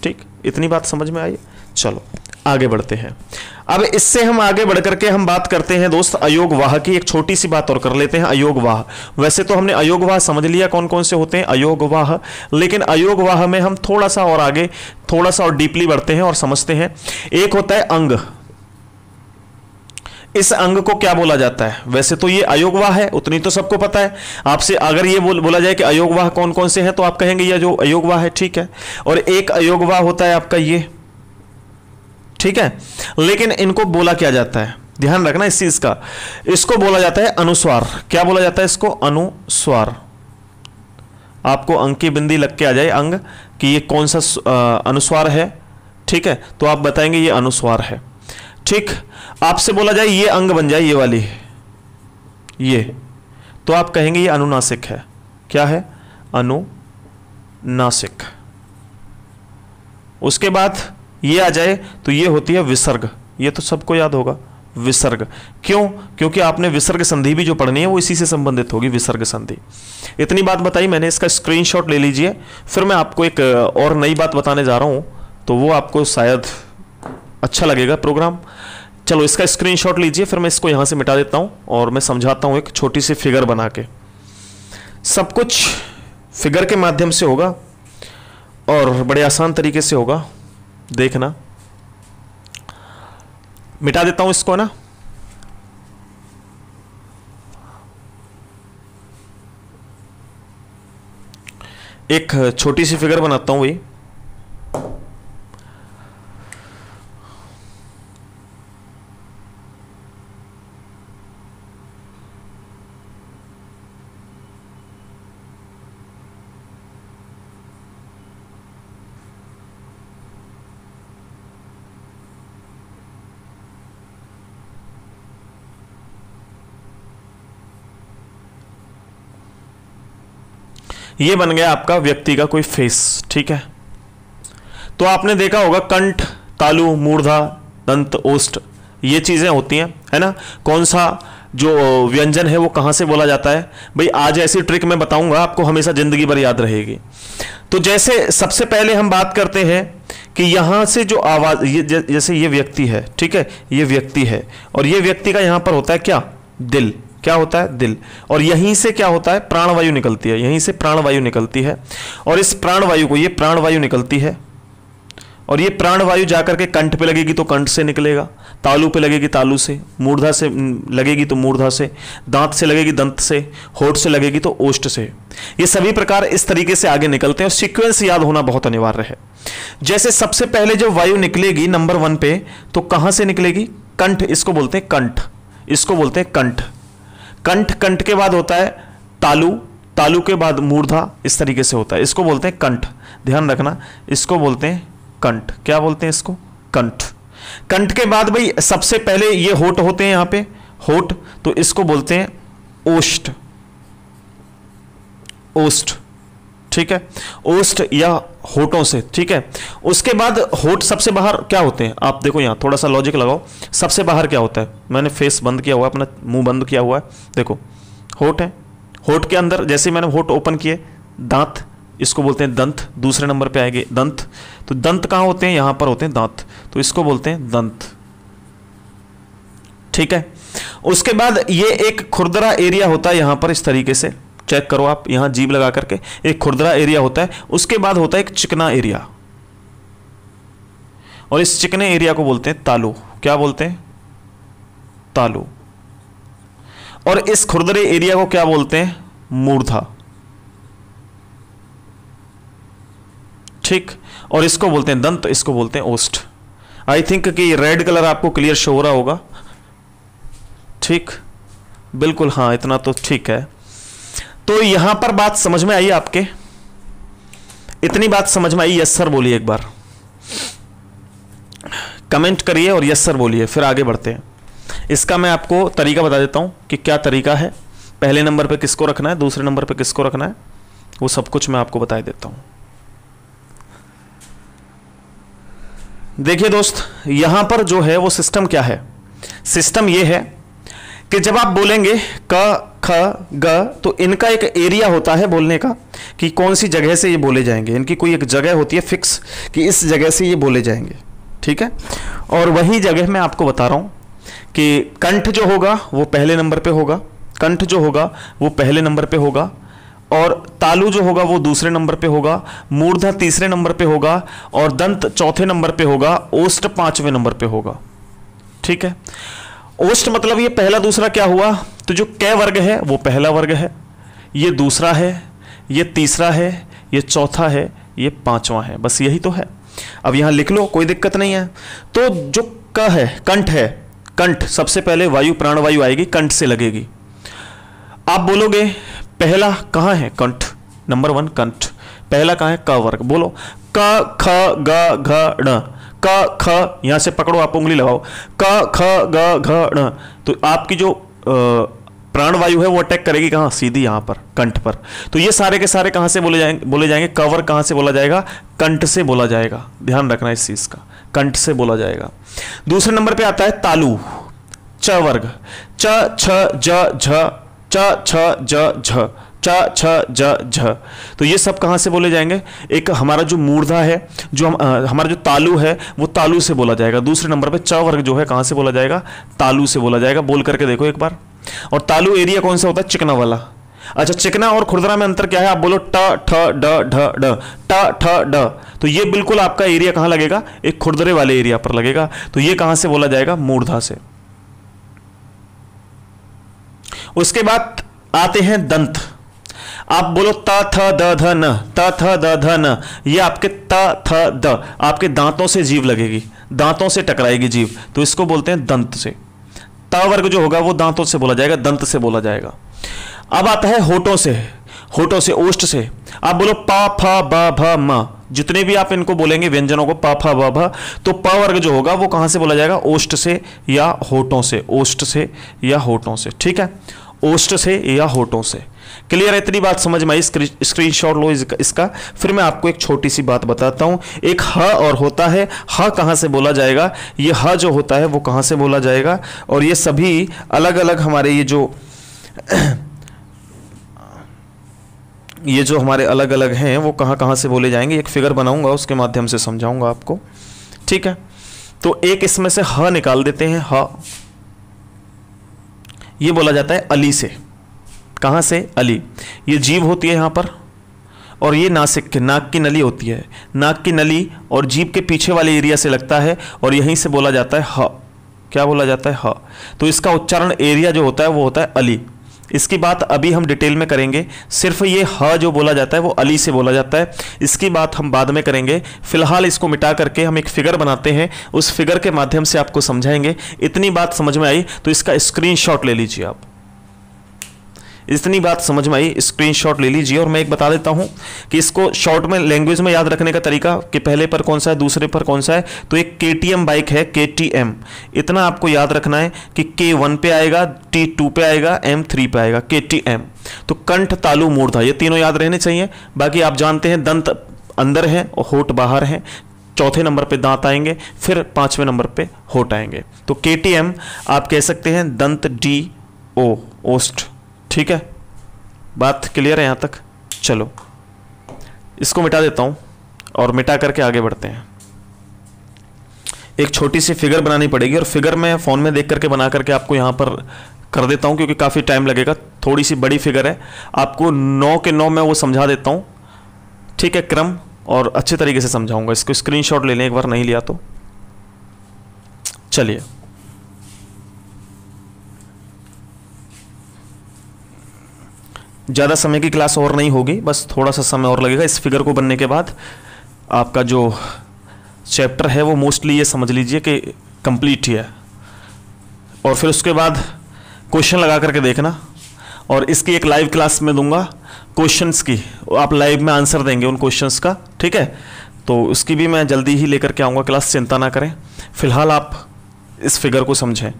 ठीक इतनी बात समझ में आई चलो आगे बढ़ते हैं अब इससे हम आगे बढ़ करके हम बात करते हैं दोस्त अयोग वाह की एक छोटी सी बात और कर लेते हैं अयोग वाह वैसे तो हमने अयोग वाह समझ लिया कौन कौन से होते हैं अयोग वाह लेकिन अयोग वाह में हम थोड़ा सा और आगे थोड़ा सा और डीपली बढ़ते हैं और समझते हैं एक होता है अंग इस अंग को क्या बोला जाता है वैसे तो ये अयोगवाह है उतनी तो सबको पता है आपसे अगर ये बोल, बोला जाए कि अयोगवाह कौन कौन से हैं तो आप कहेंगे ये जो अयोगवाह है ठीक है और एक अयोगवाह होता है आपका ये ठीक है लेकिन इनको बोला क्या जाता है ध्यान रखना इस चीज का इसको बोला जाता है अनुस्वार क्या बोला जाता है इसको अनुस्वार आपको अंक की बिंदी लग के आ जाए अंग कि ये कौन सा अनुस्वार है ठीक है तो आप बताएंगे ये अनुस्वार है ठीक आपसे बोला जाए ये अंग बन जाए ये वाली ये तो आप कहेंगे ये अनुनासिक है क्या है अनुनासिक उसके बाद ये आ जाए तो ये होती है विसर्ग ये तो सबको याद होगा विसर्ग क्यों क्योंकि आपने विसर्ग संधि भी जो पढ़नी है वो इसी से संबंधित होगी विसर्ग संधि इतनी बात बताई मैंने इसका स्क्रीनशॉट ले लीजिए फिर मैं आपको एक और नई बात बताने जा रहा हूं तो वो आपको शायद अच्छा लगेगा प्रोग्राम चलो इसका स्क्रीनशॉट लीजिए फिर मैं इसको यहाँ से मिटा देता हूँ और मैं समझाता हूँ एक छोटी सी फिगर बना के सब कुछ फिगर के माध्यम से होगा और बड़े आसान तरीके से होगा देखना मिटा देता हूं इसको ना एक छोटी सी फिगर बनाता हूं भाई ये बन गया आपका व्यक्ति का कोई फेस ठीक है तो आपने देखा होगा कंठ तालु मूर्धा दंत ओष्ट ये चीज़ें होती हैं है ना कौन सा जो व्यंजन है वो कहां से बोला जाता है भाई आज ऐसी ट्रिक मैं बताऊंगा आपको हमेशा ज़िंदगी भर याद रहेगी तो जैसे सबसे पहले हम बात करते हैं कि यहां से जो आवाज़ ये जैसे ये व्यक्ति है ठीक है ये व्यक्ति है और ये व्यक्ति का यहां पर होता है क्या दिल क्या होता है दिल और यहीं से क्या होता है प्राणवायु निकलती है यहीं से प्राणवायु निकलती है और इस प्राणवायु को ये प्राणवायु निकलती है और ये प्राणवायु जाकर के कंठ पे लगेगी तो कंठ से निकलेगा तालू पे लगेगी तालू से मूर्धा से लगेगी तो मूर्धा से दांत से लगेगी दंत से होठ से लगेगी तो ओष्ट से ये सभी प्रकार इस तरीके से आगे निकलते हैं और सीक्वेंस याद होना बहुत अनिवार्य है जैसे सबसे पहले जब वायु निकलेगी नंबर वन पे तो कहां से निकलेगी कंठ इसको बोलते हैं कंठ इसको बोलते हैं कंठ कंठ कंठ के बाद होता है तालु तालु के बाद मूर्धा इस तरीके से होता है इसको बोलते हैं कंठ ध्यान रखना इसको बोलते हैं कंठ क्या बोलते हैं इसको कंठ कंठ के बाद भाई सबसे पहले ये होठ होते हैं यहां पे होठ तो इसको बोलते हैं ओष्ठ ओष्ठ ठीक है ओस्ट या होठों से ठीक है उसके बाद होठ सबसे बाहर क्या होते हैं आप देखो यहाँ थोड़ा सा लॉजिक लगाओ सबसे बाहर क्या होता है मैंने फेस बंद किया हुआ है अपना मुंह बंद किया हुआ है देखो होठ है होठ के अंदर जैसे मैंने होठ ओपन किए दांत इसको बोलते हैं दंत दूसरे नंबर पे आएंगे दंत तो दंत कहाँ होते हैं यहां पर होते हैं दांत तो इसको बोलते हैं दंत ठीक है उसके बाद ये एक खुरदरा एरिया होता है यहां पर इस तरीके से चेक करो आप यहाँ जीभ लगा करके एक खुरदरा एरिया होता है उसके बाद होता है एक चिकना एरिया और इस चिकने एरिया को बोलते हैं तालू क्या बोलते हैं तालू और इस खुरदरे एरिया को क्या बोलते हैं मूर्धा ठीक और इसको बोलते हैं दंत इसको बोलते हैं ओस्ट आई थिंक कि रेड कलर आपको क्लियर शो हो रहा होगा ठीक बिल्कुल हाँ इतना तो ठीक है तो यहां पर बात समझ में आई आपके इतनी बात समझ में आई यस सर बोलिए एक बार कमेंट करिए और यस सर बोलिए फिर आगे बढ़ते हैं इसका मैं आपको तरीका बता देता हूं कि क्या तरीका है पहले नंबर पे किसको रखना है दूसरे नंबर पे किसको रखना है वो सब कुछ मैं आपको बता देता हूं देखिए दोस्त यहां पर जो है वो सिस्टम क्या है सिस्टम ये है कि जब आप बोलेंगे क ख ग तो इनका एक एरिया होता है बोलने का कि कौन सी जगह से ये बोले जाएंगे इनकी कोई एक जगह होती है फिक्स कि इस जगह से ये बोले जाएंगे ठीक है और वही जगह मैं आपको बता रहा हूँ कि कंठ जो होगा वो पहले नंबर पे होगा कंठ जो होगा वो पहले नंबर पे होगा और तालु जो होगा वो दूसरे नंबर पे होगा मूर्धा तीसरे नंबर पे होगा और दंत चौथे नंबर पे होगा ओष्ट पांचवें नंबर पे होगा ठीक है ओस्ट मतलब ये पहला दूसरा क्या हुआ तो जो कै वर्ग है वो पहला वर्ग है ये दूसरा है ये तीसरा है ये चौथा है ये पांचवा है बस यही तो है अब यहां लिख लो कोई दिक्कत नहीं है तो जो क है कंठ है कंठ सबसे पहले वायु प्राणवायु आएगी कंठ से लगेगी आप बोलोगे पहला कहां है कंठ नंबर वन कंठ पहला कहां है क वर्ग बोलो क ख ग घ ण क ख यहां से पकड़ो आप उंगली लगाओ क ख ग घ ण तो आपकी जो प्राणवायु है वो अटैक करेगी कहां सीधी यहां पर कंठ पर तो ये सारे के सारे कहां से बोले जाएंगे बोले जाएंगे कवर कहां से बोला जाएगा कंठ से बोला जाएगा ध्यान रखना इस चीज़ का कंठ से बोला जाएगा दूसरे नंबर पे आता है तालू च वर्ग च छ ज झ च छ ज झ चा छ ज झ तो ये सब कहाँ से बोले जाएंगे एक हमारा जो मूर्धा है जो हम आ, हमारा जो तालु है वो तालु से बोला जाएगा दूसरे नंबर पे च वर्ग जो है कहाँ से बोला जाएगा तालु से बोला जाएगा बोल करके देखो एक बार और तालु एरिया कौन सा होता है चिकना वाला अच्छा चिकना और खुरदरा में अंतर क्या है आप बोलो ट ठ ड ढ ड ट ठ ड तो ये बिल्कुल आपका एरिया कहाँ लगेगा एक खुरदरे वाले एरिया पर लगेगा तो ये कहाँ से बोला जाएगा मूर्धा से उसके बाद आते हैं दंत आप बोलो त थ द ध न त थ द ध न ये आपके त थ द आपके दांतों से जीव लगेगी दांतों से टकराएगी जीव तो इसको बोलते हैं दंत से त वर्ग जो होगा वो दांतों से बोला जाएगा दंत से बोला जाएगा अब आता है होठों से होठों से ओष्ट से आप बोलो पा फ ब भ म जितने भी आप इनको बोलेंगे व्यंजनों को पा फ ब भ तो प वर्ग जो होगा वो कहाँ से बोला जाएगा ओष्ट से या होठों से ओष्ट से या होठों से ठीक है ओष्ट से या होठों से क्लियर है इतनी बात समझ में आई स्क्रीन शॉट लो इसका फिर मैं आपको एक छोटी सी बात बताता हूँ एक ह और होता है ह कहाँ से बोला जाएगा ये ह जो होता है वो कहाँ से बोला जाएगा और ये सभी अलग अलग हमारे ये जो ये जो हमारे अलग अलग हैं वो कहाँ कहाँ से बोले जाएंगे एक फिगर बनाऊंगा उसके माध्यम से समझाऊंगा आपको ठीक है तो एक इसमें से ह निकाल देते हैं ह ये बोला जाता है अली से कहाँ से अली ये जीभ होती है यहाँ पर और ये नासिक के नाक की नली होती है नाक की नली और जीभ के पीछे वाले एरिया से लगता है और यहीं से बोला जाता है ह क्या बोला जाता है ह तो इसका उच्चारण एरिया जो होता है वो होता है अली इसकी बात अभी हम डिटेल में करेंगे सिर्फ ये ह जो बोला जाता है वो अली से बोला जाता है इसकी बात हम बाद में करेंगे फिलहाल इसको मिटा करके हम एक फिगर बनाते हैं उस फिगर के माध्यम से आपको समझाएंगे इतनी बात समझ में आई तो इसका स्क्रीन ले लीजिए आप इतनी बात समझ में आई स्क्रीनशॉट ले लीजिए और मैं एक बता देता हूँ कि इसको शॉर्ट में लैंग्वेज में याद रखने का तरीका कि पहले पर कौन सा है दूसरे पर कौन सा है तो एक के बाइक है के इतना आपको याद रखना है कि के वन पे आएगा टी टू पे आएगा एम थ्री पे आएगा के तो कंठ तालु मूर्धा ये तीनों याद रहने चाहिए बाकी आप जानते हैं दंत अंदर है और होठ बाहर हैं चौथे नंबर पे दांत आएंगे फिर पांचवें नंबर पे होट आएंगे तो के आप कह सकते हैं दंत डी ओ ओस्ट ठीक है बात क्लियर है यहाँ तक चलो इसको मिटा देता हूँ और मिटा करके आगे बढ़ते हैं एक छोटी सी फिगर बनानी पड़ेगी और फिगर मैं फ़ोन में देख करके बना करके आपको यहाँ पर कर देता हूँ क्योंकि काफ़ी टाइम लगेगा थोड़ी सी बड़ी फिगर है आपको नौ के नौ में वो समझा देता हूँ ठीक है क्रम और अच्छे तरीके से समझाऊंगा इसको स्क्रीनशॉट ले लें एक बार नहीं लिया तो चलिए ज़्यादा समय की क्लास और नहीं होगी बस थोड़ा सा समय और लगेगा इस फिगर को बनने के बाद आपका जो चैप्टर है वो मोस्टली ये समझ लीजिए कि कंप्लीट ही है और फिर उसके बाद क्वेश्चन लगा करके देखना और इसकी एक लाइव क्लास में दूंगा क्वेश्चंस की आप लाइव में आंसर देंगे उन क्वेश्चंस का ठीक है तो उसकी भी मैं जल्दी ही लेकर के आऊँगा क्लास चिंता ना करें फिलहाल आप इस फिगर को समझें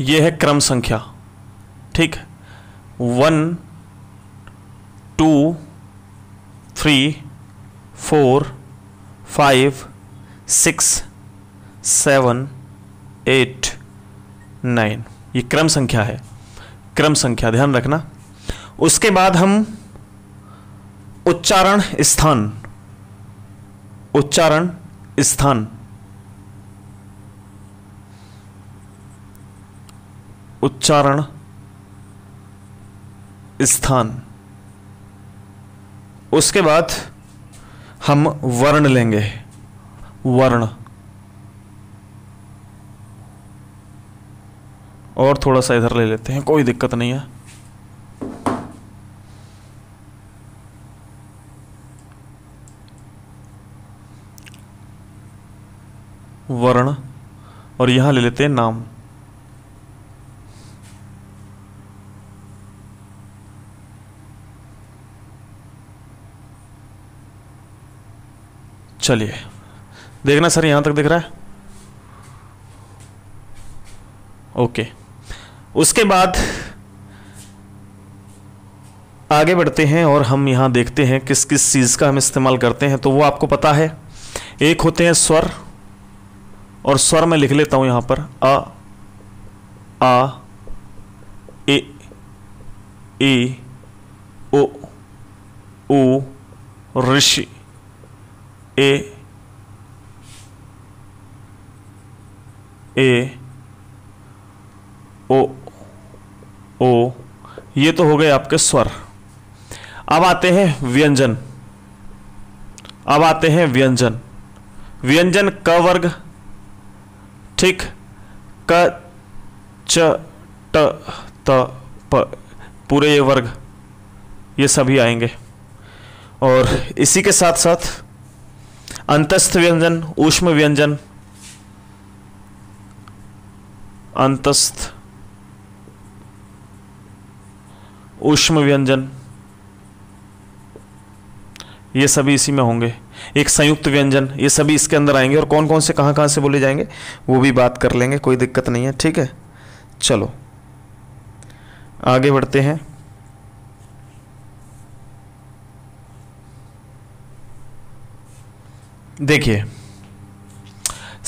ये है क्रम संख्या ठीक one two three four five six seven eight nine ये क्रम संख्या है क्रम संख्या ध्यान रखना उसके बाद हम उच्चारण स्थान उच्चारण स्थान उच्चारण स्थान उसके बाद हम वर्ण लेंगे वर्ण और थोड़ा सा इधर ले लेते हैं कोई दिक्कत नहीं है वर्ण और यहां ले लेते हैं नाम चलिए देखना सर यहाँ तक दिख रहा है ओके उसके बाद आगे बढ़ते हैं और हम यहाँ देखते हैं किस किस चीज़ का हम इस्तेमाल करते हैं तो वो आपको पता है एक होते हैं स्वर और स्वर मैं लिख लेता हूँ यहाँ पर अ आ ए ए ओ ऋषि ए a o o ये तो हो गए आपके स्वर अब आते हैं व्यंजन अब आते हैं व्यंजन व्यंजन क वर्ग ठीक क च ट त प पूरे ये वर्ग ये सभी आएंगे और इसी के साथ साथ अंतस्थ व्यंजन ऊष्म व्यंजन अंतस्थ ऊष्म व्यंजन ये सभी इसी में होंगे एक संयुक्त व्यंजन ये सभी इसके अंदर आएंगे और कौन कौन से कहाँ कहाँ से बोले जाएंगे वो भी बात कर लेंगे कोई दिक्कत नहीं है ठीक है चलो आगे बढ़ते हैं देखिए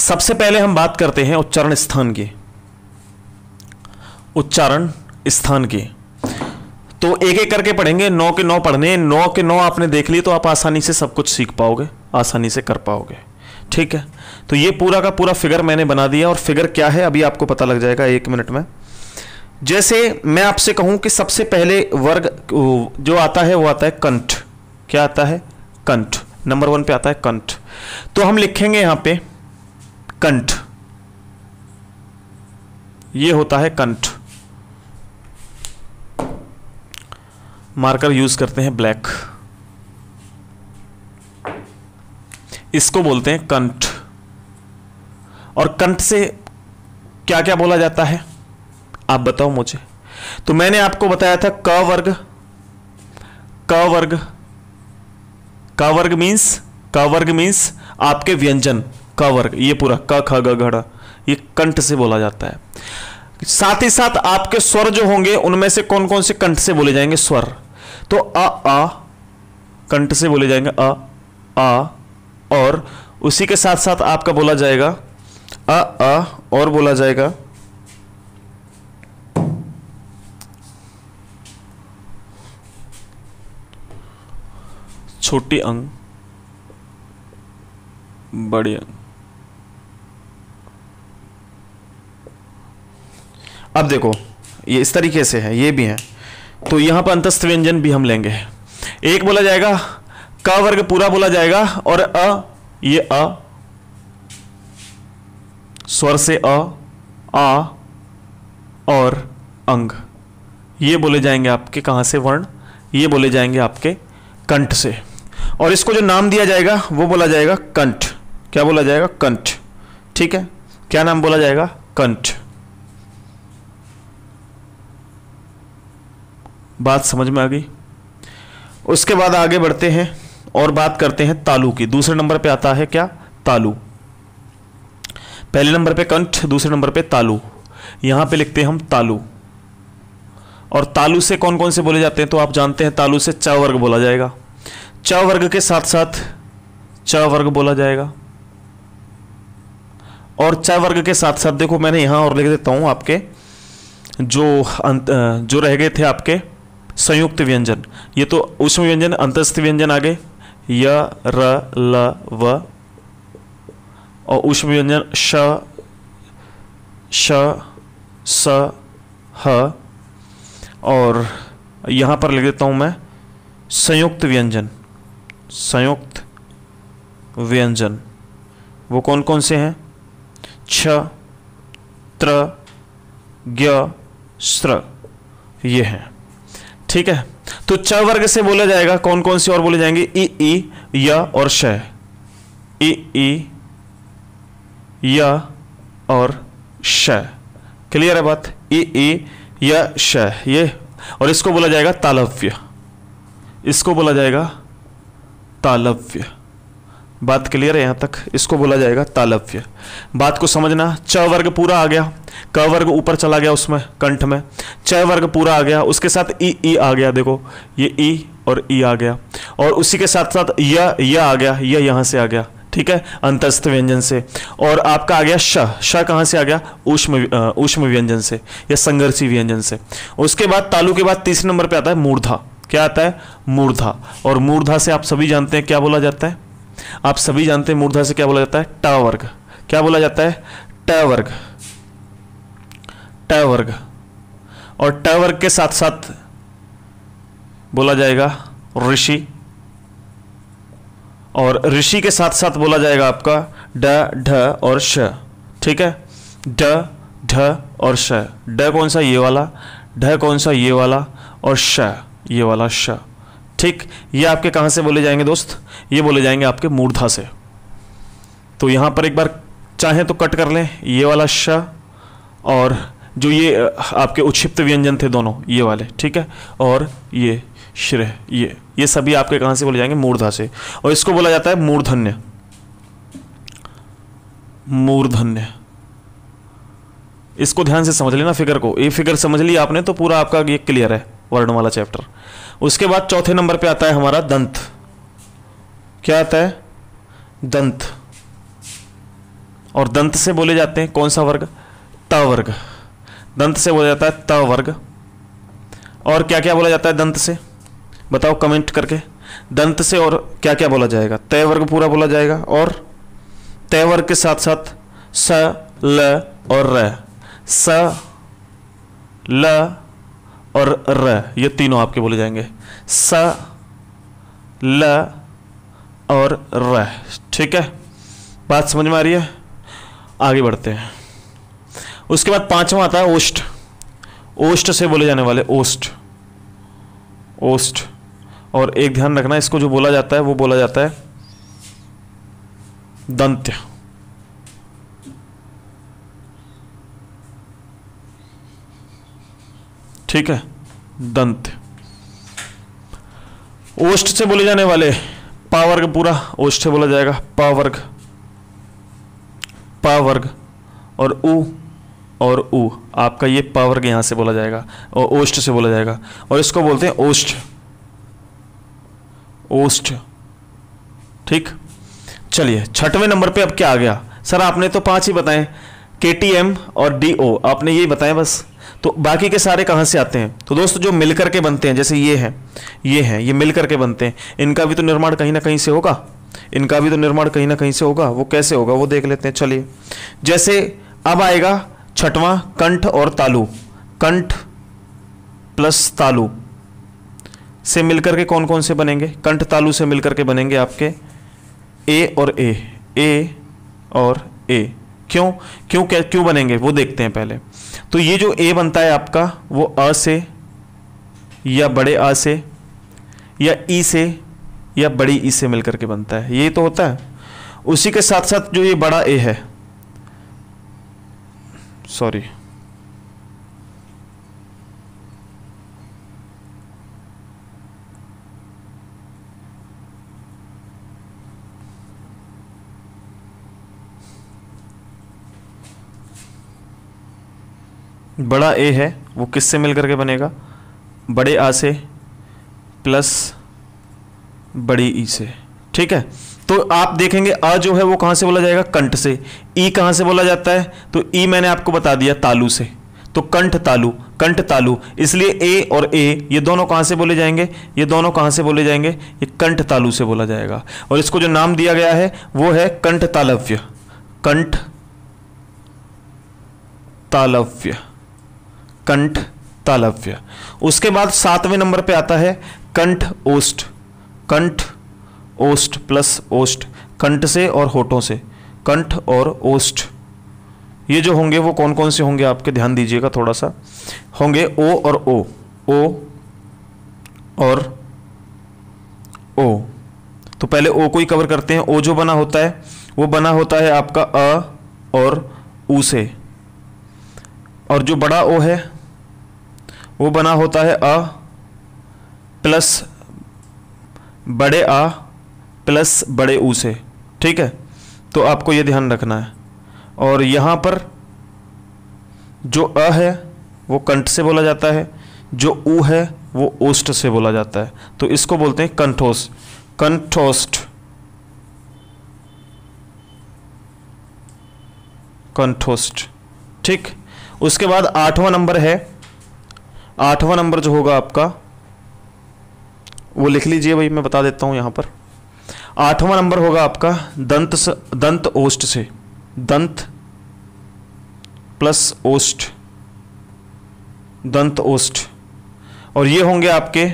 सबसे पहले हम बात करते हैं उच्चारण स्थान की उच्चारण स्थान की तो एक एक करके पढ़ेंगे नौ के नौ पढ़ने नौ के नौ आपने देख लिए तो आप आसानी से सब कुछ सीख पाओगे आसानी से कर पाओगे ठीक है तो ये पूरा का पूरा फिगर मैंने बना दिया और फिगर क्या है अभी आपको पता लग जाएगा एक मिनट में जैसे मैं आपसे कहूं कि सबसे पहले वर्ग जो आता है वो आता है कंठ क्या आता है कंठ नंबर वन पे आता है कंठ तो हम लिखेंगे यहां पे कंठ ये होता है कंठ मार्कर यूज करते हैं ब्लैक इसको बोलते हैं कंठ और कंठ से क्या क्या बोला जाता है आप बताओ मुझे तो मैंने आपको बताया था क वर्ग क वर्ग कवर्ग मीन्स कवर्ग मीन्स आपके व्यंजन कवर्ग ये पूरा क ख ग घ ये कंठ से बोला जाता है साथ ही साथ आपके स्वर जो होंगे उनमें से कौन कौन से कंठ से बोले जाएंगे स्वर तो अ आ कंठ से बोले जाएंगे अ आ और उसी के साथ साथ आपका बोला जाएगा अ आ और बोला जाएगा छोटे अंग बड़े अंग अब देखो ये इस तरीके से है ये भी है तो यहां पर अंतस्थ व्यंजन भी हम लेंगे एक बोला जाएगा क वर्ग पूरा बोला जाएगा और अ ये अ स्वर से अ आ और अंग ये बोले जाएंगे आपके कहां से वर्ण ये बोले जाएंगे आपके कंठ से और इसको जो नाम दिया जाएगा वो बोला जाएगा कंठ क्या बोला जाएगा कंठ ठीक है क्या नाम बोला जाएगा कंठ बात समझ में आ गई उसके बाद आगे बढ़ते हैं और बात करते हैं तालू की दूसरे नंबर पे आता है क्या तालू पहले नंबर पे कंठ दूसरे नंबर पे तालू यहां पे लिखते हैं हम तालू और तालू से कौन कौन से बोले जाते हैं तो आप जानते हैं तालू से च वर्ग बोला जाएगा च वर्ग के साथ साथ च वर्ग बोला जाएगा और च वर्ग के साथ साथ देखो मैंने यहाँ और लिख देता हूं आपके जो अंत जो रह गए थे आपके संयुक्त व्यंजन ये तो उष्म व्यंजन अंतस्थ व्यंजन आ गए य र ल व और उष्म व्यंजन श श स ह और यहां पर लिख देता हूं मैं संयुक्त व्यंजन संयुक्त व्यंजन वो कौन कौन से हैं छ त्र ज्ञ स्त्र ये हैं ठीक है तो च वर्ग से बोला जाएगा कौन कौन से और बोले जाएंगे इ ई य और श इ ई य और श क्लियर है बात इ ई य श ये और इसको बोला जाएगा तालव्य इसको बोला जाएगा तालव्य बात क्लियर है यहाँ तक इसको बोला जाएगा तालव्य बात को समझना च वर्ग पूरा आ गया क वर्ग ऊपर चला गया उसमें कंठ में च वर्ग पूरा आ गया उसके साथ ई ई आ गया देखो ये ई और ई आ गया और उसी के साथ साथ य य आ गया यह यहां से आ गया ठीक है अंतस्थ व्यंजन से और आपका आ गया श श कहां से आ गया उष्म उष्म व्यंजन से या संघर्षी व्यंजन से उसके बाद तालु के बाद तीसरे नंबर पे आता है मूर्धा क्या आता है मूर्धा और मूर्धा से आप सभी जानते हैं क्या बोला जाता है आप सभी जानते हैं मूर्धा से क्या बोला जाता है ट वर्ग क्या बोला जाता है ट वर्ग ट वर्ग और ट वर्ग के साथ साथ बोला जाएगा ऋषि और ऋषि के साथ साथ बोला जाएगा आपका ड ढ और श ठीक है ड ढ और श ड कौन सा ये वाला ढ कौन सा ये वाला और श ये वाला श ठीक ये आपके कहाँ से बोले जाएंगे दोस्त ये बोले जाएंगे आपके मूर्धा से तो यहाँ पर एक बार चाहें तो कट कर लें ये वाला श और जो ये आपके उच्छिप्त व्यंजन थे दोनों ये वाले ठीक है और ये श्रेय ये ये सभी आपके कहाँ से बोले जाएंगे मूर्धा से और इसको बोला जाता है मूर्धन्य मूर्धन्य इसको ध्यान से समझ लेना फिगर को ये फिगर समझ ली आपने तो पूरा आपका ये क्लियर है वर्ण वाला चैप्टर उसके बाद चौथे नंबर पे आता है हमारा दंत क्या आता है दंत और दंत से बोले जाते हैं कौन सा वर्ग त वर्ग दंत से बोला जाता है त वर्ग और क्या क्या बोला जाता है दंत से बताओ कमेंट करके दंत से और क्या क्या बोला जाएगा तय वर्ग पूरा बोला जाएगा और तय वर्ग के साथ साथ स ल और र स ल और र ये तीनों आपके बोले जाएंगे स ल और र ठीक है बात समझ में आ रही है आगे बढ़ते हैं उसके बाद पांचवा आता है ओष्ट ओष्ट से बोले जाने वाले ओष्ट ओष्ट और एक ध्यान रखना इसको जो बोला जाता है वो बोला जाता है दंत्य ठीक है दंत ओष्ठ से बोले जाने वाले पावर्ग पूरा ओष्ठ से बोला जाएगा पावर्ग पावर्ग और ऊ और ऊ आपका ये पावर्ग यहां से बोला जाएगा और ओष्ठ से बोला जाएगा और इसको बोलते हैं ओष्ठ ओष्ठ ठीक चलिए छठवें नंबर पे अब क्या आ गया सर आपने तो पांच ही बताए के टी एम और डी ओ आपने यही बताए बस तो बाकी के सारे कहाँ से आते हैं तो दोस्तों जो मिलकर के बनते हैं जैसे ये है ये हैं ये मिलकर के बनते हैं इनका भी तो निर्माण कहीं ना कहीं से होगा इनका भी तो निर्माण कहीं ना कहीं से होगा वो कैसे होगा वो देख लेते हैं चलिए जैसे अब आएगा छठवा कंठ और तालु कंठ प्लस तालु से मिलकर के कौन कौन से बनेंगे कंठ तालु से मिलकर के बनेंगे आपके ए और ए ए और ए क्यों क्यों क्या क्यों बनेंगे वो देखते हैं पहले तो ये जो ए बनता है आपका वो अ से या बड़े अ से या ई से या बड़ी ई से मिलकर के बनता है ये तो होता है उसी के साथ साथ जो ये बड़ा ए है सॉरी बड़ा ए है वो किससे मिल करके बनेगा बड़े आ से प्लस बड़ी ई e से ठीक है तो आप देखेंगे अ जो है वो कहाँ से बोला जाएगा कंठ से ई e कहाँ से बोला जाता है तो ई e मैंने आपको बता दिया तालू से तो कंठ तालु कंठ तालु इसलिए ए और ए ये दोनों कहाँ से बोले जाएंगे ये दोनों कहाँ से बोले जाएंगे ये कंठ तालु से बोला जाएगा और इसको जो नाम दिया गया है वो है कंठ तालव्य कंठ तालव्य कंठ तालव्य उसके बाद सातवें नंबर पे आता है कंठ ओष्ठ कंठ ओष्ठ प्लस ओष्ट कंठ से और होठों से कंठ और ओष्ठ ये जो होंगे वो कौन कौन से होंगे आपके ध्यान दीजिएगा थोड़ा सा होंगे ओ और ओ ओ और ओ तो पहले ओ को ही कवर करते हैं ओ जो बना होता है वो बना होता है आपका अ और ऊ से और जो बड़ा ओ है वो बना होता है अ प्लस बड़े आ प्लस बड़े ऊ से ठीक है तो आपको ये ध्यान रखना है और यहाँ पर जो अ है वो कंठ से बोला जाता है जो ऊ है वो ओष्ट से बोला जाता है तो इसको बोलते हैं कंठोस कंठोस्ट कंठोस्ट ठीक उसके बाद आठवां नंबर है आठवां नंबर जो होगा आपका वो लिख लीजिए भाई मैं बता देता हूं यहां पर आठवां नंबर होगा आपका दंत स, दंत ओष्ट से दंत प्लस ओष्ट दंत ओष्ट और ये होंगे आपके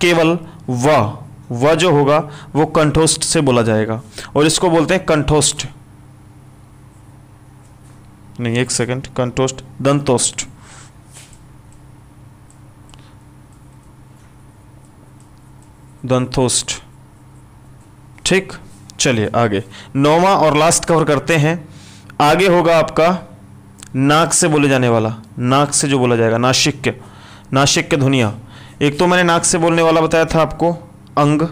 केवल व व जो होगा वो कंठोस्ट से बोला जाएगा और इसको बोलते हैं कंठोस्ट नहीं एक सेकंड कंठोस्ट दंतोस्ट दंथोस्ट ठीक चलिए आगे नौवा और लास्ट कवर करते हैं आगे होगा आपका नाक से बोले जाने वाला नाक से जो बोला जाएगा नाशिक के नाशिक के धुनिया एक तो मैंने नाक से बोलने वाला बताया था आपको अंग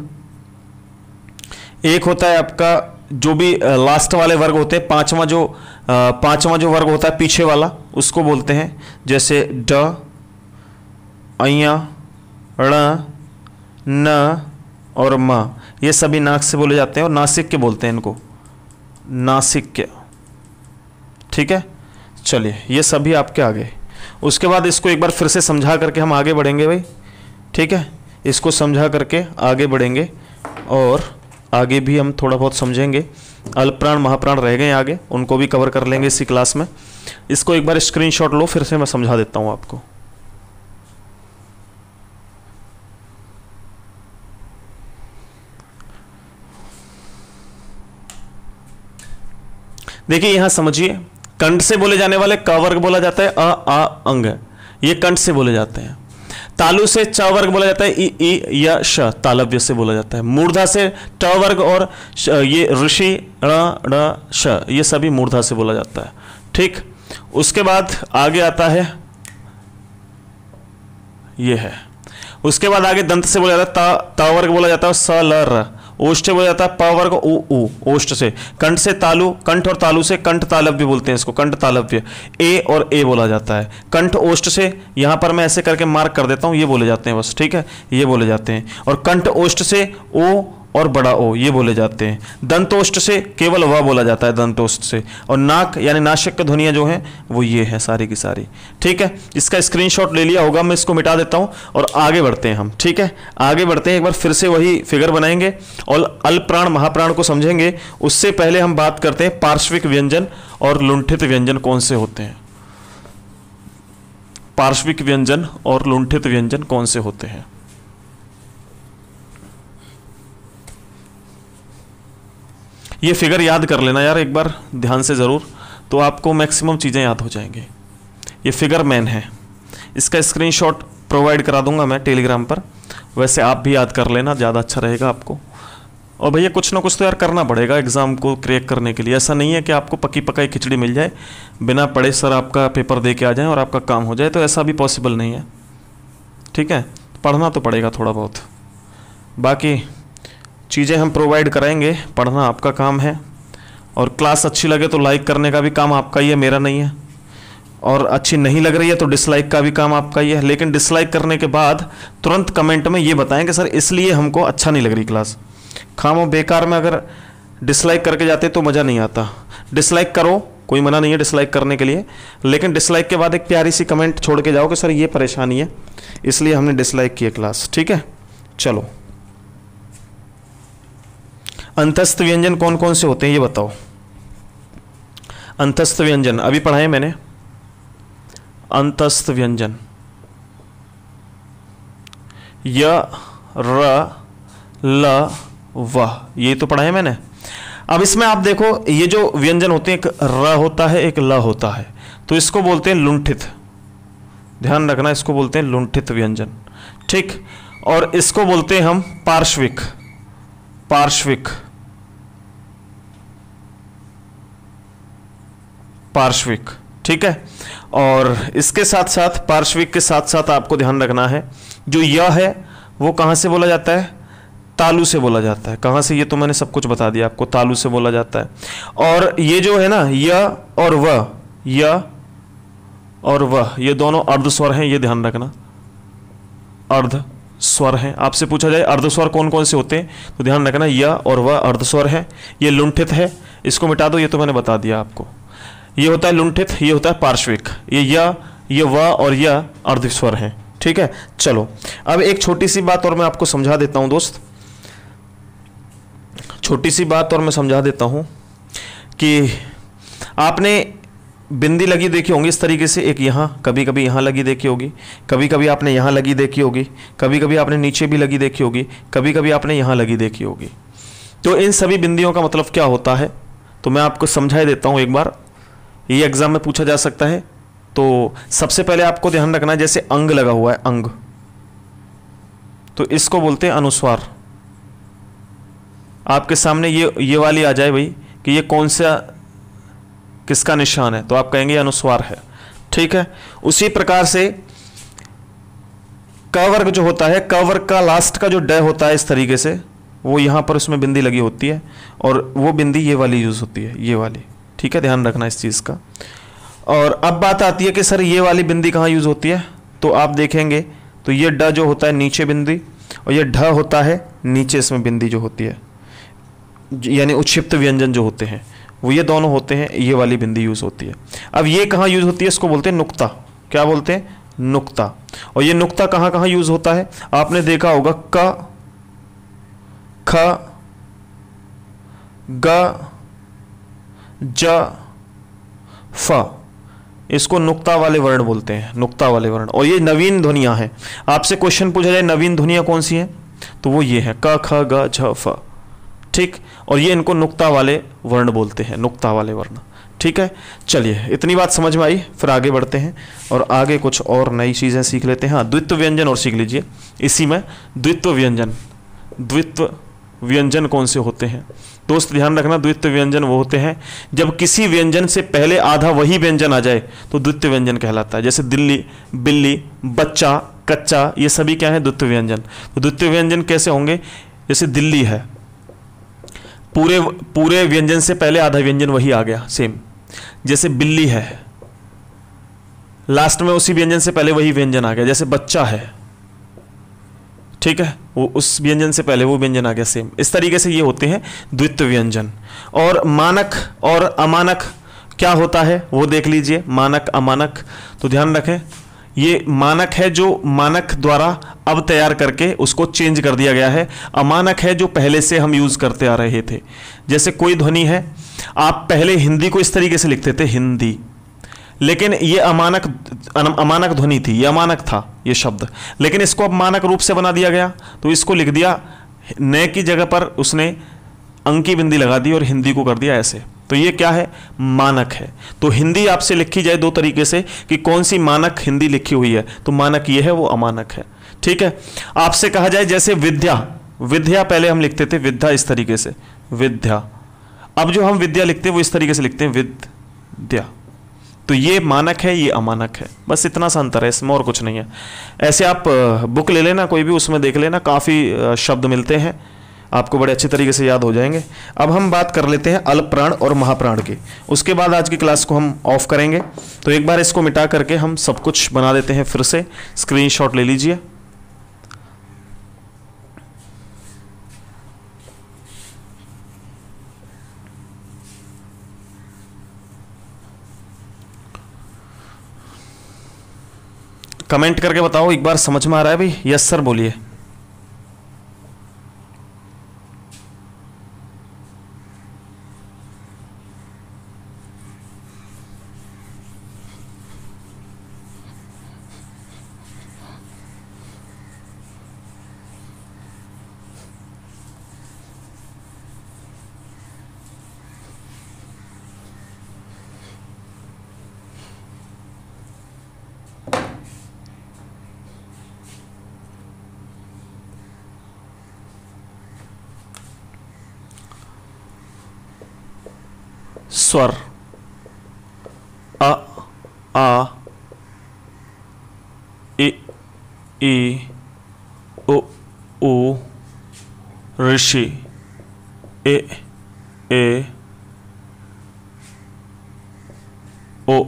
एक होता है आपका जो भी लास्ट वाले वर्ग होते हैं पांचवा जो पांचवा जो वर्ग होता है पीछे वाला उसको बोलते हैं जैसे ड अ न और म ये सभी नाक से बोले जाते हैं और नासिक के बोलते हैं इनको नासिक के ठीक है चलिए ये सभी आपके आगे उसके बाद इसको एक बार फिर से समझा करके हम आगे बढ़ेंगे भाई ठीक है इसको समझा करके आगे बढ़ेंगे और आगे भी हम थोड़ा बहुत समझेंगे अल्पप्राण महाप्राण रह गए आगे उनको भी कवर कर लेंगे इसी क्लास में इसको एक बार स्क्रीनशॉट लो फिर से मैं समझा देता हूँ आपको देखिए यहां समझिए कंठ से बोले जाने वाले क वर्ग बोला जाता है अ आ अंग ये कंठ से बोले जाते हैं तालु से च वर्ग बोला जाता है ई या श तालव्य से बोला जाता है मूर्धा से ट वर्ग और ये ऋषि श ये सभी मूर्धा से बोला जाता है ठीक उसके बाद आगे आता है ये है उसके बाद आगे दंत से बोला जाता है ता वर्ग बोला जाता है स ल र ओष्ठ बोला जाता है प वर्ग ओ ऊ से कंठ से तालु कंठ और तालु से कंठ तालव्य बोलते हैं इसको कंठ तालव्य ए और ए बोला जाता है कंठ ओष्ठ से यहां पर मैं ऐसे करके मार्क कर देता हूं ये बोले जाते हैं बस ठीक है ये बोले जाते हैं और कंठ ओष्ठ से ओ और बड़ा ओ ये बोले जाते हैं दंतोष्ट से केवल वह बोला जाता है दंतोष्ट से और नाक यानी नाशक की ध्वनियाँ जो हैं वो ये है सारी की सारी ठीक है इसका स्क्रीनशॉट ले लिया होगा मैं इसको मिटा देता हूँ और आगे बढ़ते हैं हम ठीक है आगे बढ़ते हैं एक बार फिर से वही फिगर बनाएंगे और अल्प्राण महाप्राण को समझेंगे उससे पहले हम बात करते हैं पार्श्विक व्यंजन और लुंठित व्यंजन कौन से होते हैं पार्श्विक व्यंजन और लुंठित व्यंजन कौन से होते हैं ये फिगर याद कर लेना यार एक बार ध्यान से ज़रूर तो आपको मैक्सिमम चीज़ें याद हो जाएंगी ये फिगर मैन है इसका स्क्रीनशॉट प्रोवाइड करा दूंगा मैं टेलीग्राम पर वैसे आप भी याद कर लेना ज़्यादा अच्छा रहेगा आपको और भैया कुछ ना कुछ तो यार करना पड़ेगा एग्ज़ाम को क्रैक करने के लिए ऐसा नहीं है कि आपको पकी पकाई खिचड़ी मिल जाए बिना पढ़े सर आपका पेपर दे के आ जाए और आपका काम हो जाए तो ऐसा भी पॉसिबल नहीं है ठीक है पढ़ना तो पड़ेगा थोड़ा बहुत बाकी चीज़ें हम प्रोवाइड कराएंगे पढ़ना आपका काम है और क्लास अच्छी लगे तो लाइक करने का भी काम आपका ही है मेरा नहीं है और अच्छी नहीं लग रही है तो डिसलाइक का भी काम आपका ही है लेकिन डिसलाइक करने के बाद तुरंत कमेंट में ये बताएं कि सर इसलिए हमको अच्छा नहीं लग रही क्लास खामो बेकार में अगर डिसलाइक करके जाते तो मज़ा नहीं आता डिसलाइक करो कोई मना नहीं है डिसलाइक करने के लिए लेकिन डिसलाइक के बाद एक प्यारी सी कमेंट छोड़ के जाओ कि सर ये परेशानी है इसलिए हमने डिसलाइक किया क्लास ठीक है चलो अंतस्थ व्यंजन कौन कौन से होते हैं ये बताओ अंतस्थ व्यंजन अभी पढ़ाए मैंने अंतस्थ व्यंजन य र ल व ये तो है मैंने अब इसमें आप देखो ये जो व्यंजन होते हैं एक र होता है एक ल होता है तो इसको बोलते हैं लुंठित ध्यान रखना इसको बोलते हैं लुंठित व्यंजन ठीक और इसको बोलते हैं हम पार्श्विक पार्श्विक पार्श्विक ठीक है और इसके साथ साथ पार्श्विक के साथ साथ आपको ध्यान रखना है जो यह है वो कहां से बोला जाता है तालू से बोला जाता है कहां से ये तो मैंने सब कुछ बता दिया आपको तालू से बोला जाता है और ये जो है ना यह और वह यह और वह ये दोनों अर्ध स्वर हैं ये ध्यान रखना अर्ध स्वर हैं आपसे पूछा जाए अर्धस्वर कौन कौन से होते हैं तो ध्यान रखना यह और वह अर्धस्वर है ये लुंठित है इसको मिटा दो ये तो मैंने बता दिया आपको ये होता है लुंठित ये होता है पार्श्विक ये यह ये वह और यह अर्धस्वर है ठीक है चलो अब एक छोटी सी बात और मैं आपको समझा देता हूं दोस्त छोटी सी बात और मैं समझा देता हूं कि आपने बिंदी लगी देखी होंगी इस तरीके से एक यहाँ कभी कभी यहाँ लगी देखी होगी कभी कभी आपने यहाँ लगी देखी होगी कभी कभी आपने नीचे भी लगी देखी होगी कभी कभी आपने यहाँ लगी देखी होगी तो इन सभी बिंदियों का मतलब क्या होता है तो मैं आपको समझाई देता हूँ एक बार ये एग्ज़ाम में पूछा जा सकता है तो सबसे पहले आपको ध्यान रखना है जैसे अंग लगा हुआ है अंग तो इसको बोलते हैं अनुस्वार आपके सामने ये ये वाली आ जाए भाई कि ये कौन सा किसका निशान है तो आप कहेंगे अनुस्वार है ठीक है उसी प्रकार से कवर्ग जो होता है कवर्ग का लास्ट का जो ड होता है इस तरीके से वो यहां पर उसमें बिंदी लगी होती है और वो बिंदी ये वाली यूज़ होती है ये वाली ठीक है ध्यान रखना इस चीज़ का और अब बात आती है कि सर ये वाली बिंदी कहाँ यूज़ होती है तो आप देखेंगे तो ये ड जो होता है नीचे बिंदी और ये ढ होता है नीचे इसमें बिंदी जो होती है यानी उत्षिप्त व्यंजन जो होते हैं वो ये दोनों होते हैं ये वाली बिंदी यूज़ होती है अब ये कहाँ यूज़ होती है इसको बोलते हैं नुकता क्या बोलते हैं नुक्ता और ये नुकता कहाँ कहाँ यूज़ होता है आपने देखा होगा क ख ग ज फ इसको नुक्ता वाले वर्ण बोलते हैं नुक्ता वाले वर्ण और ये नवीन ध्वनिया है आपसे क्वेश्चन पूछा जाए नवीन ध्वनिया कौन सी है तो वो ये है क ख ग झ फ ठीक और ये इनको नुक्ता वाले वर्ण बोलते हैं नुक्ता वाले वर्ण ठीक है चलिए इतनी बात समझ में आई फिर आगे बढ़ते हैं और आगे कुछ और नई चीज़ें सीख लेते हैं हाँ द्वित्व व्यंजन और सीख लीजिए इसी में द्वित्व व्यंजन द्वित्व व्यंजन कौन से होते हैं दोस्त ध्यान रखना द्वित्व व्यंजन वो होते हैं जब किसी व्यंजन से पहले आधा वही व्यंजन आ जाए तो द्वित्व व्यंजन कहलाता है जैसे दिल्ली बिल्ली बच्चा कच्चा ये सभी क्या है द्वित्व व्यंजन तो द्वित्व व्यंजन कैसे होंगे जैसे दिल्ली है पूरे पूरे व्यंजन से पहले आधा व्यंजन वही आ गया सेम जैसे बिल्ली है लास्ट में उसी व्यंजन से पहले वही व्यंजन आ गया जैसे बच्चा है ठीक है वो उस व्यंजन से पहले वो व्यंजन आ गया सेम इस तरीके से ये होते हैं द्वित्व व्यंजन और मानक और अमानक क्या होता है वो देख लीजिए मानक अमानक तो ध्यान रखें ये मानक है जो मानक द्वारा अब तैयार करके उसको चेंज कर दिया गया है अमानक है जो पहले से हम यूज़ करते आ रहे थे जैसे कोई ध्वनि है आप पहले हिंदी को इस तरीके से लिखते थे हिंदी लेकिन ये अमानक अमानक ध्वनि थी ये अमानक था ये शब्द लेकिन इसको अब मानक रूप से बना दिया गया तो इसको लिख दिया न की जगह पर उसने अंकी बिंदी लगा दी और हिंदी को कर दिया ऐसे तो ये क्या है मानक है तो हिंदी आपसे लिखी जाए दो तरीके से कि कौन सी मानक हिंदी लिखी हुई है तो मानक ये है वो अमानक है ठीक है आपसे कहा जाए जैसे विद्या विद्या पहले हम लिखते थे विद्या इस तरीके से विद्या अब जो हम विद्या लिखते हैं वो इस तरीके से लिखते हैं विद्या तो ये मानक है ये अमानक है बस इतना सा अंतर है इसमें और कुछ नहीं है ऐसे आप बुक ले लेना कोई भी उसमें देख लेना काफ़ी शब्द मिलते हैं आपको बड़े अच्छे तरीके से याद हो जाएंगे अब हम बात कर लेते हैं अल्पप्राण और महाप्राण की उसके बाद आज की क्लास को हम ऑफ करेंगे तो एक बार इसको मिटा करके हम सब कुछ बना देते हैं फिर से स्क्रीनशॉट ले लीजिए कमेंट करके बताओ एक बार समझ में आ रहा है भाई यस सर बोलिए स्वर अ आ ए ए ओ ओ ऋषि ए ए ओ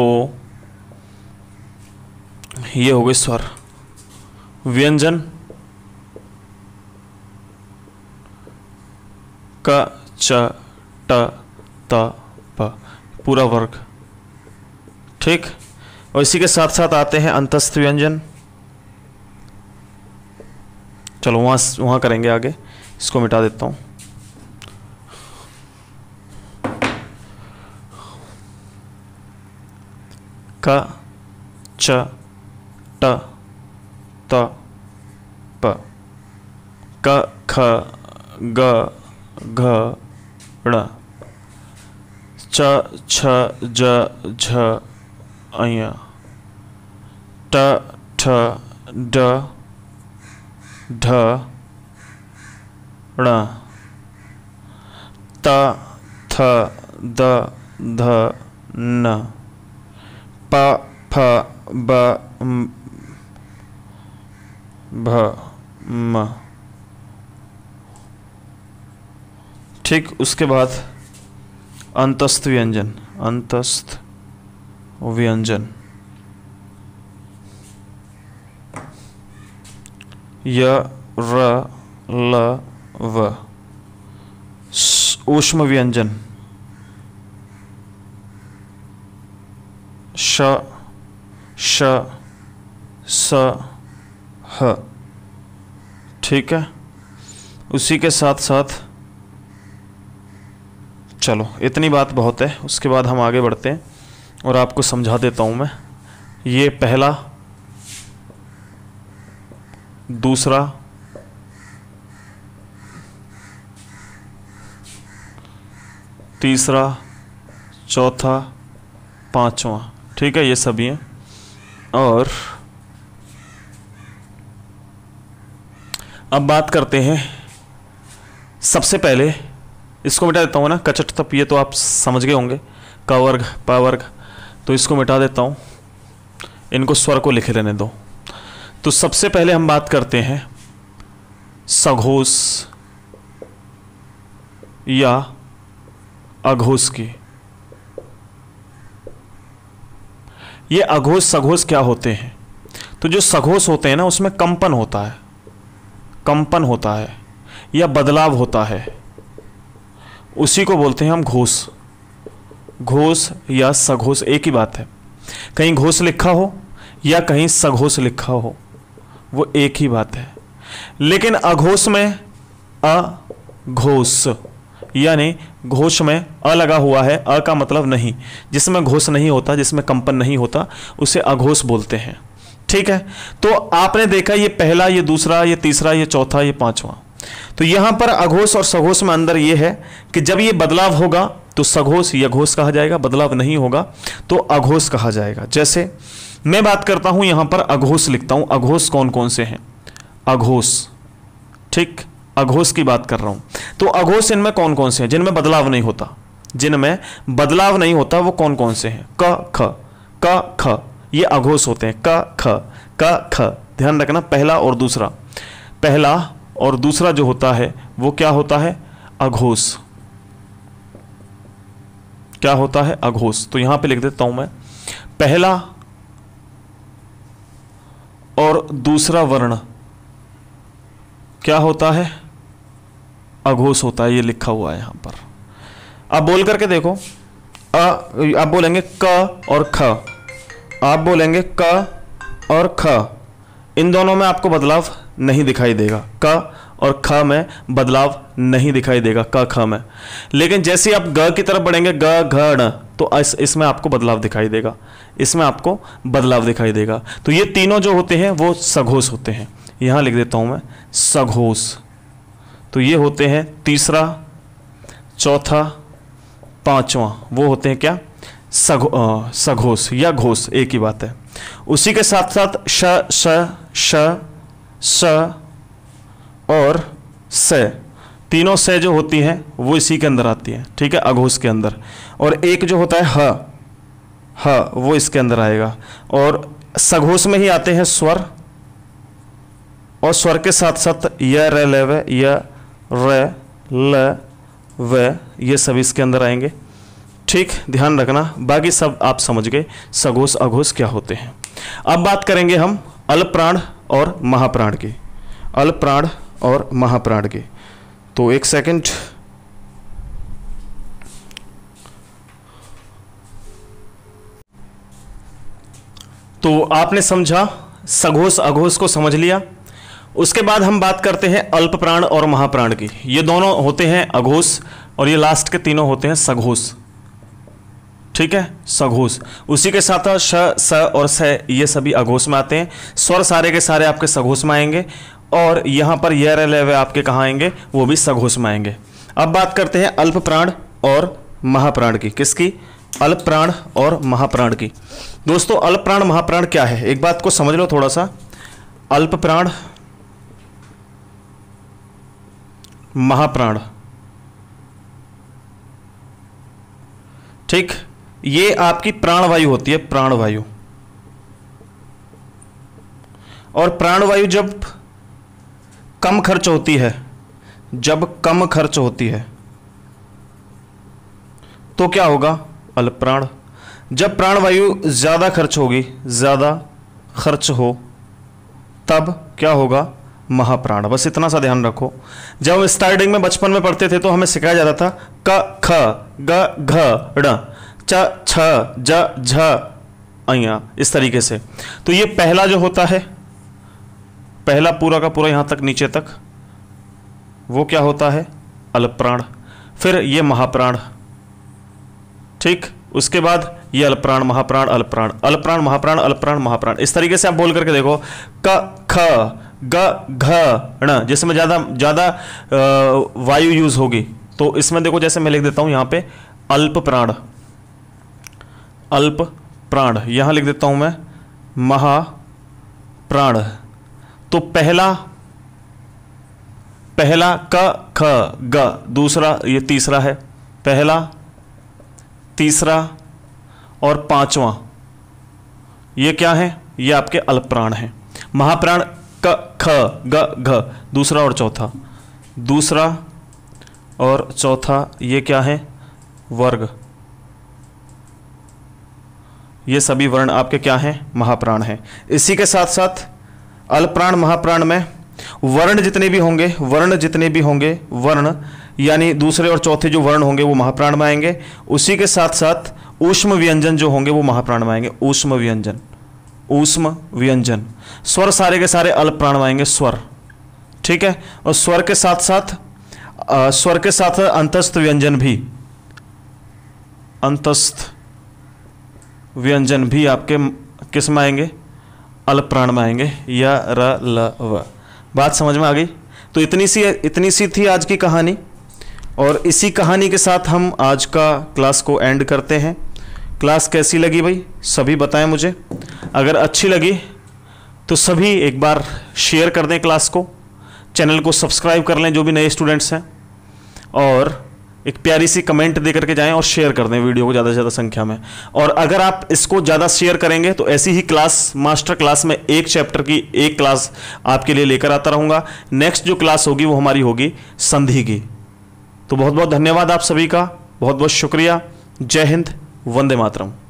ओ ये हो गए स्वर व्यंजन क च ट त प पूरा वर्ग ठीक और इसी के साथ साथ आते हैं अंतस्थ व्यंजन चलो वहां वहां करेंगे आगे इसको मिटा देता हूँ क च ट त प क ख ग घ ण च छ ज झ ट ठ ड ढ ण त थ द ध न प फ ब भ म ठीक उसके बाद अंतस्थ व्यंजन अंतस्थ व्यंजन य र ल व ऊष्म व्यंजन श श स ह ठीक है उसी के साथ साथ चलो इतनी बात बहुत है उसके बाद हम आगे बढ़ते हैं और आपको समझा देता हूँ मैं ये पहला दूसरा तीसरा चौथा पांचवा ठीक है ये सभी हैं और अब बात करते हैं सबसे पहले इसको मिटा देता हूँ ना कचट तप ये तो आप समझ गए होंगे कवर्ग वर्ग तो इसको मिटा देता हूँ इनको स्वर को लिखे रहने दो तो सबसे पहले हम बात करते हैं सघोष या अघोष की ये अघोष सघोष क्या होते हैं तो जो सघोष होते हैं ना उसमें कंपन होता है कंपन होता है या बदलाव होता है उसी को बोलते हैं हम घोष घोष या सघोष एक ही बात है कहीं घोष लिखा हो या कहीं सघोष लिखा हो वो एक ही बात है लेकिन अघोष में अघोष यानी घोष में अ लगा हुआ है अ का मतलब नहीं जिसमें घोष नहीं होता जिसमें कंपन नहीं होता उसे अघोष बोलते हैं ठीक है तो आपने देखा ये पहला ये दूसरा ये तीसरा ये चौथा ये पांचवा तो यहां पर अघोष और सघोष में अंदर यह है कि जब ये बदलाव होगा तो सघोष या घोष कहा जाएगा बदलाव नहीं होगा तो अघोष कहा जाएगा जैसे मैं बात करता हूं यहां पर अघोष लिखता हूं अघोष कौन कौन से हैं अघोष ठीक अघोष की बात कर रहा हूं तो अघोष इनमें कौन कौन से हैं जिनमें बदलाव नहीं होता जिनमें बदलाव नहीं होता वो कौन कौन से हैं क ख क ख ये अघोष होते हैं क ख क ख ध्यान रखना पहला और दूसरा पहला और दूसरा जो होता है वो क्या होता है अघोष क्या होता है अघोष तो यहां पे लिख देता हूं मैं पहला और दूसरा वर्ण क्या होता है अघोष होता है ये लिखा हुआ है यहां पर आप बोल करके देखो अ आप बोलेंगे क और ख आप बोलेंगे क और ख इन दोनों में आपको बदलाव नहीं दिखाई देगा क और ख में बदलाव नहीं दिखाई देगा क ख में लेकिन जैसे आप ग की तरफ बढ़ेंगे ग घ तो इस इसमें आपको बदलाव दिखाई देगा इसमें आपको बदलाव दिखाई देगा तो ये तीनों जो होते हैं वो सघोष होते हैं यहां लिख देता हूं मैं सघोष तो ये होते हैं तीसरा चौथा पांचवा वो होते हैं क्या सघो सघोष या घोष एक ही बात है उसी के साथ साथ श श श स और स तीनों से जो होती है वो इसी के अंदर आती है ठीक है अघोष के अंदर और एक जो होता है ह ह वो इसके अंदर आएगा और सघोष में ही आते हैं स्वर और स्वर के साथ साथ य र ल व य र ल व ये सब इसके अंदर आएंगे ठीक ध्यान रखना बाकी सब आप समझ गए सघोष अघोष क्या होते हैं अब बात करेंगे हम प्राण और महाप्राण के अल्पप्राण और महाप्राण के तो एक सेकंड तो आपने समझा सघोष अघोष को समझ लिया उसके बाद हम बात करते हैं अल्प प्राण और महाप्राण की ये दोनों होते हैं अघोष और ये लास्ट के तीनों होते हैं सघोष ठीक है सघोष उसी के साथ श स और स ये सभी अघोष में आते हैं स्वर सारे के सारे आपके सघोष में आएंगे और यहां पर यह रह आपके कहाँ आएंगे वो भी सघोष में आएंगे अब बात करते हैं अल्प प्राण और महाप्राण की किसकी अल्प प्राण और महाप्राण की दोस्तों अल्प प्राण महाप्राण क्या है एक बात को समझ लो थोड़ा सा अल्प प्राण महाप्राण ठीक ये आपकी प्राणवायु होती है प्राणवायु और प्राणवायु जब कम खर्च होती है जब कम खर्च होती है तो क्या होगा अल्प्राण जब प्राणवायु ज़्यादा खर्च होगी ज़्यादा खर्च हो तब क्या होगा महाप्राण बस इतना सा ध्यान रखो जब हम स्टार्टिंग में बचपन में पढ़ते थे तो हमें सिखाया जाता था क ख ग घ ड़ च छ ज झ इस तरीके से तो ये पहला जो होता है पहला पूरा का पूरा यहां तक नीचे तक वो क्या होता है अल्पप्राण फिर ये महाप्राण ठीक उसके बाद ये अल्पप्राण महाप्राण अल्पप्राण अल्पप्राण महाप्राण अल्पप्राण महाप्राण इस तरीके से आप बोल करके देखो क ख ग घ ण जिसमें ज़्यादा ज़्यादा वायु यूज़ होगी तो इसमें देखो जैसे मैं लिख देता हूं यहां पे अल्प प्राण अल्प प्राण यहां लिख देता हूं मैं महा प्राण तो पहला पहला क ख ग दूसरा ये तीसरा है पहला तीसरा और पांचवा ये क्या है ये आपके अल्प प्राण है महाप्राण क ख ग घ दूसरा और चौथा दूसरा और चौथा ये क्या है वर्ग ये सभी वर्ण आपके क्या हैं महाप्राण हैं इसी के साथ साथ अल्प्राण महाप्राण में वर्ण जितने भी होंगे वर्ण जितने भी होंगे वर्ण यानी दूसरे और चौथे जो वर्ण होंगे वो महाप्राण में आएंगे उसी के साथ साथ ऊष्म व्यंजन जो होंगे वो महाप्राण में आएंगे ऊष्म व्यंजन ऊष्म व्यंजन स्वर सारे के सारे प्राण में आएंगे स्वर ठीक है और स्वर के साथ साथ आ, स्वर के साथ अंतस्थ व्यंजन भी अंतस्थ व्यंजन भी आपके किस में आएंगे अल प्राण में आएंगे या र ल व बात समझ में आ गई तो इतनी सी इतनी सी थी आज की कहानी और इसी कहानी के साथ हम आज का क्लास को एंड करते हैं क्लास कैसी लगी भाई सभी बताएं मुझे अगर अच्छी लगी तो सभी एक बार शेयर कर दें क्लास को चैनल को सब्सक्राइब कर लें जो भी नए स्टूडेंट्स हैं और एक प्यारी सी कमेंट दे करके जाएं और शेयर कर दें वीडियो को ज़्यादा से ज़्यादा संख्या में और अगर आप इसको ज़्यादा शेयर करेंगे तो ऐसी ही क्लास मास्टर क्लास में एक चैप्टर की एक क्लास आपके लिए लेकर आता रहूँगा नेक्स्ट जो क्लास होगी वो हमारी होगी संधि की तो बहुत बहुत धन्यवाद आप सभी का बहुत बहुत शुक्रिया जय हिंद वंदे मातरम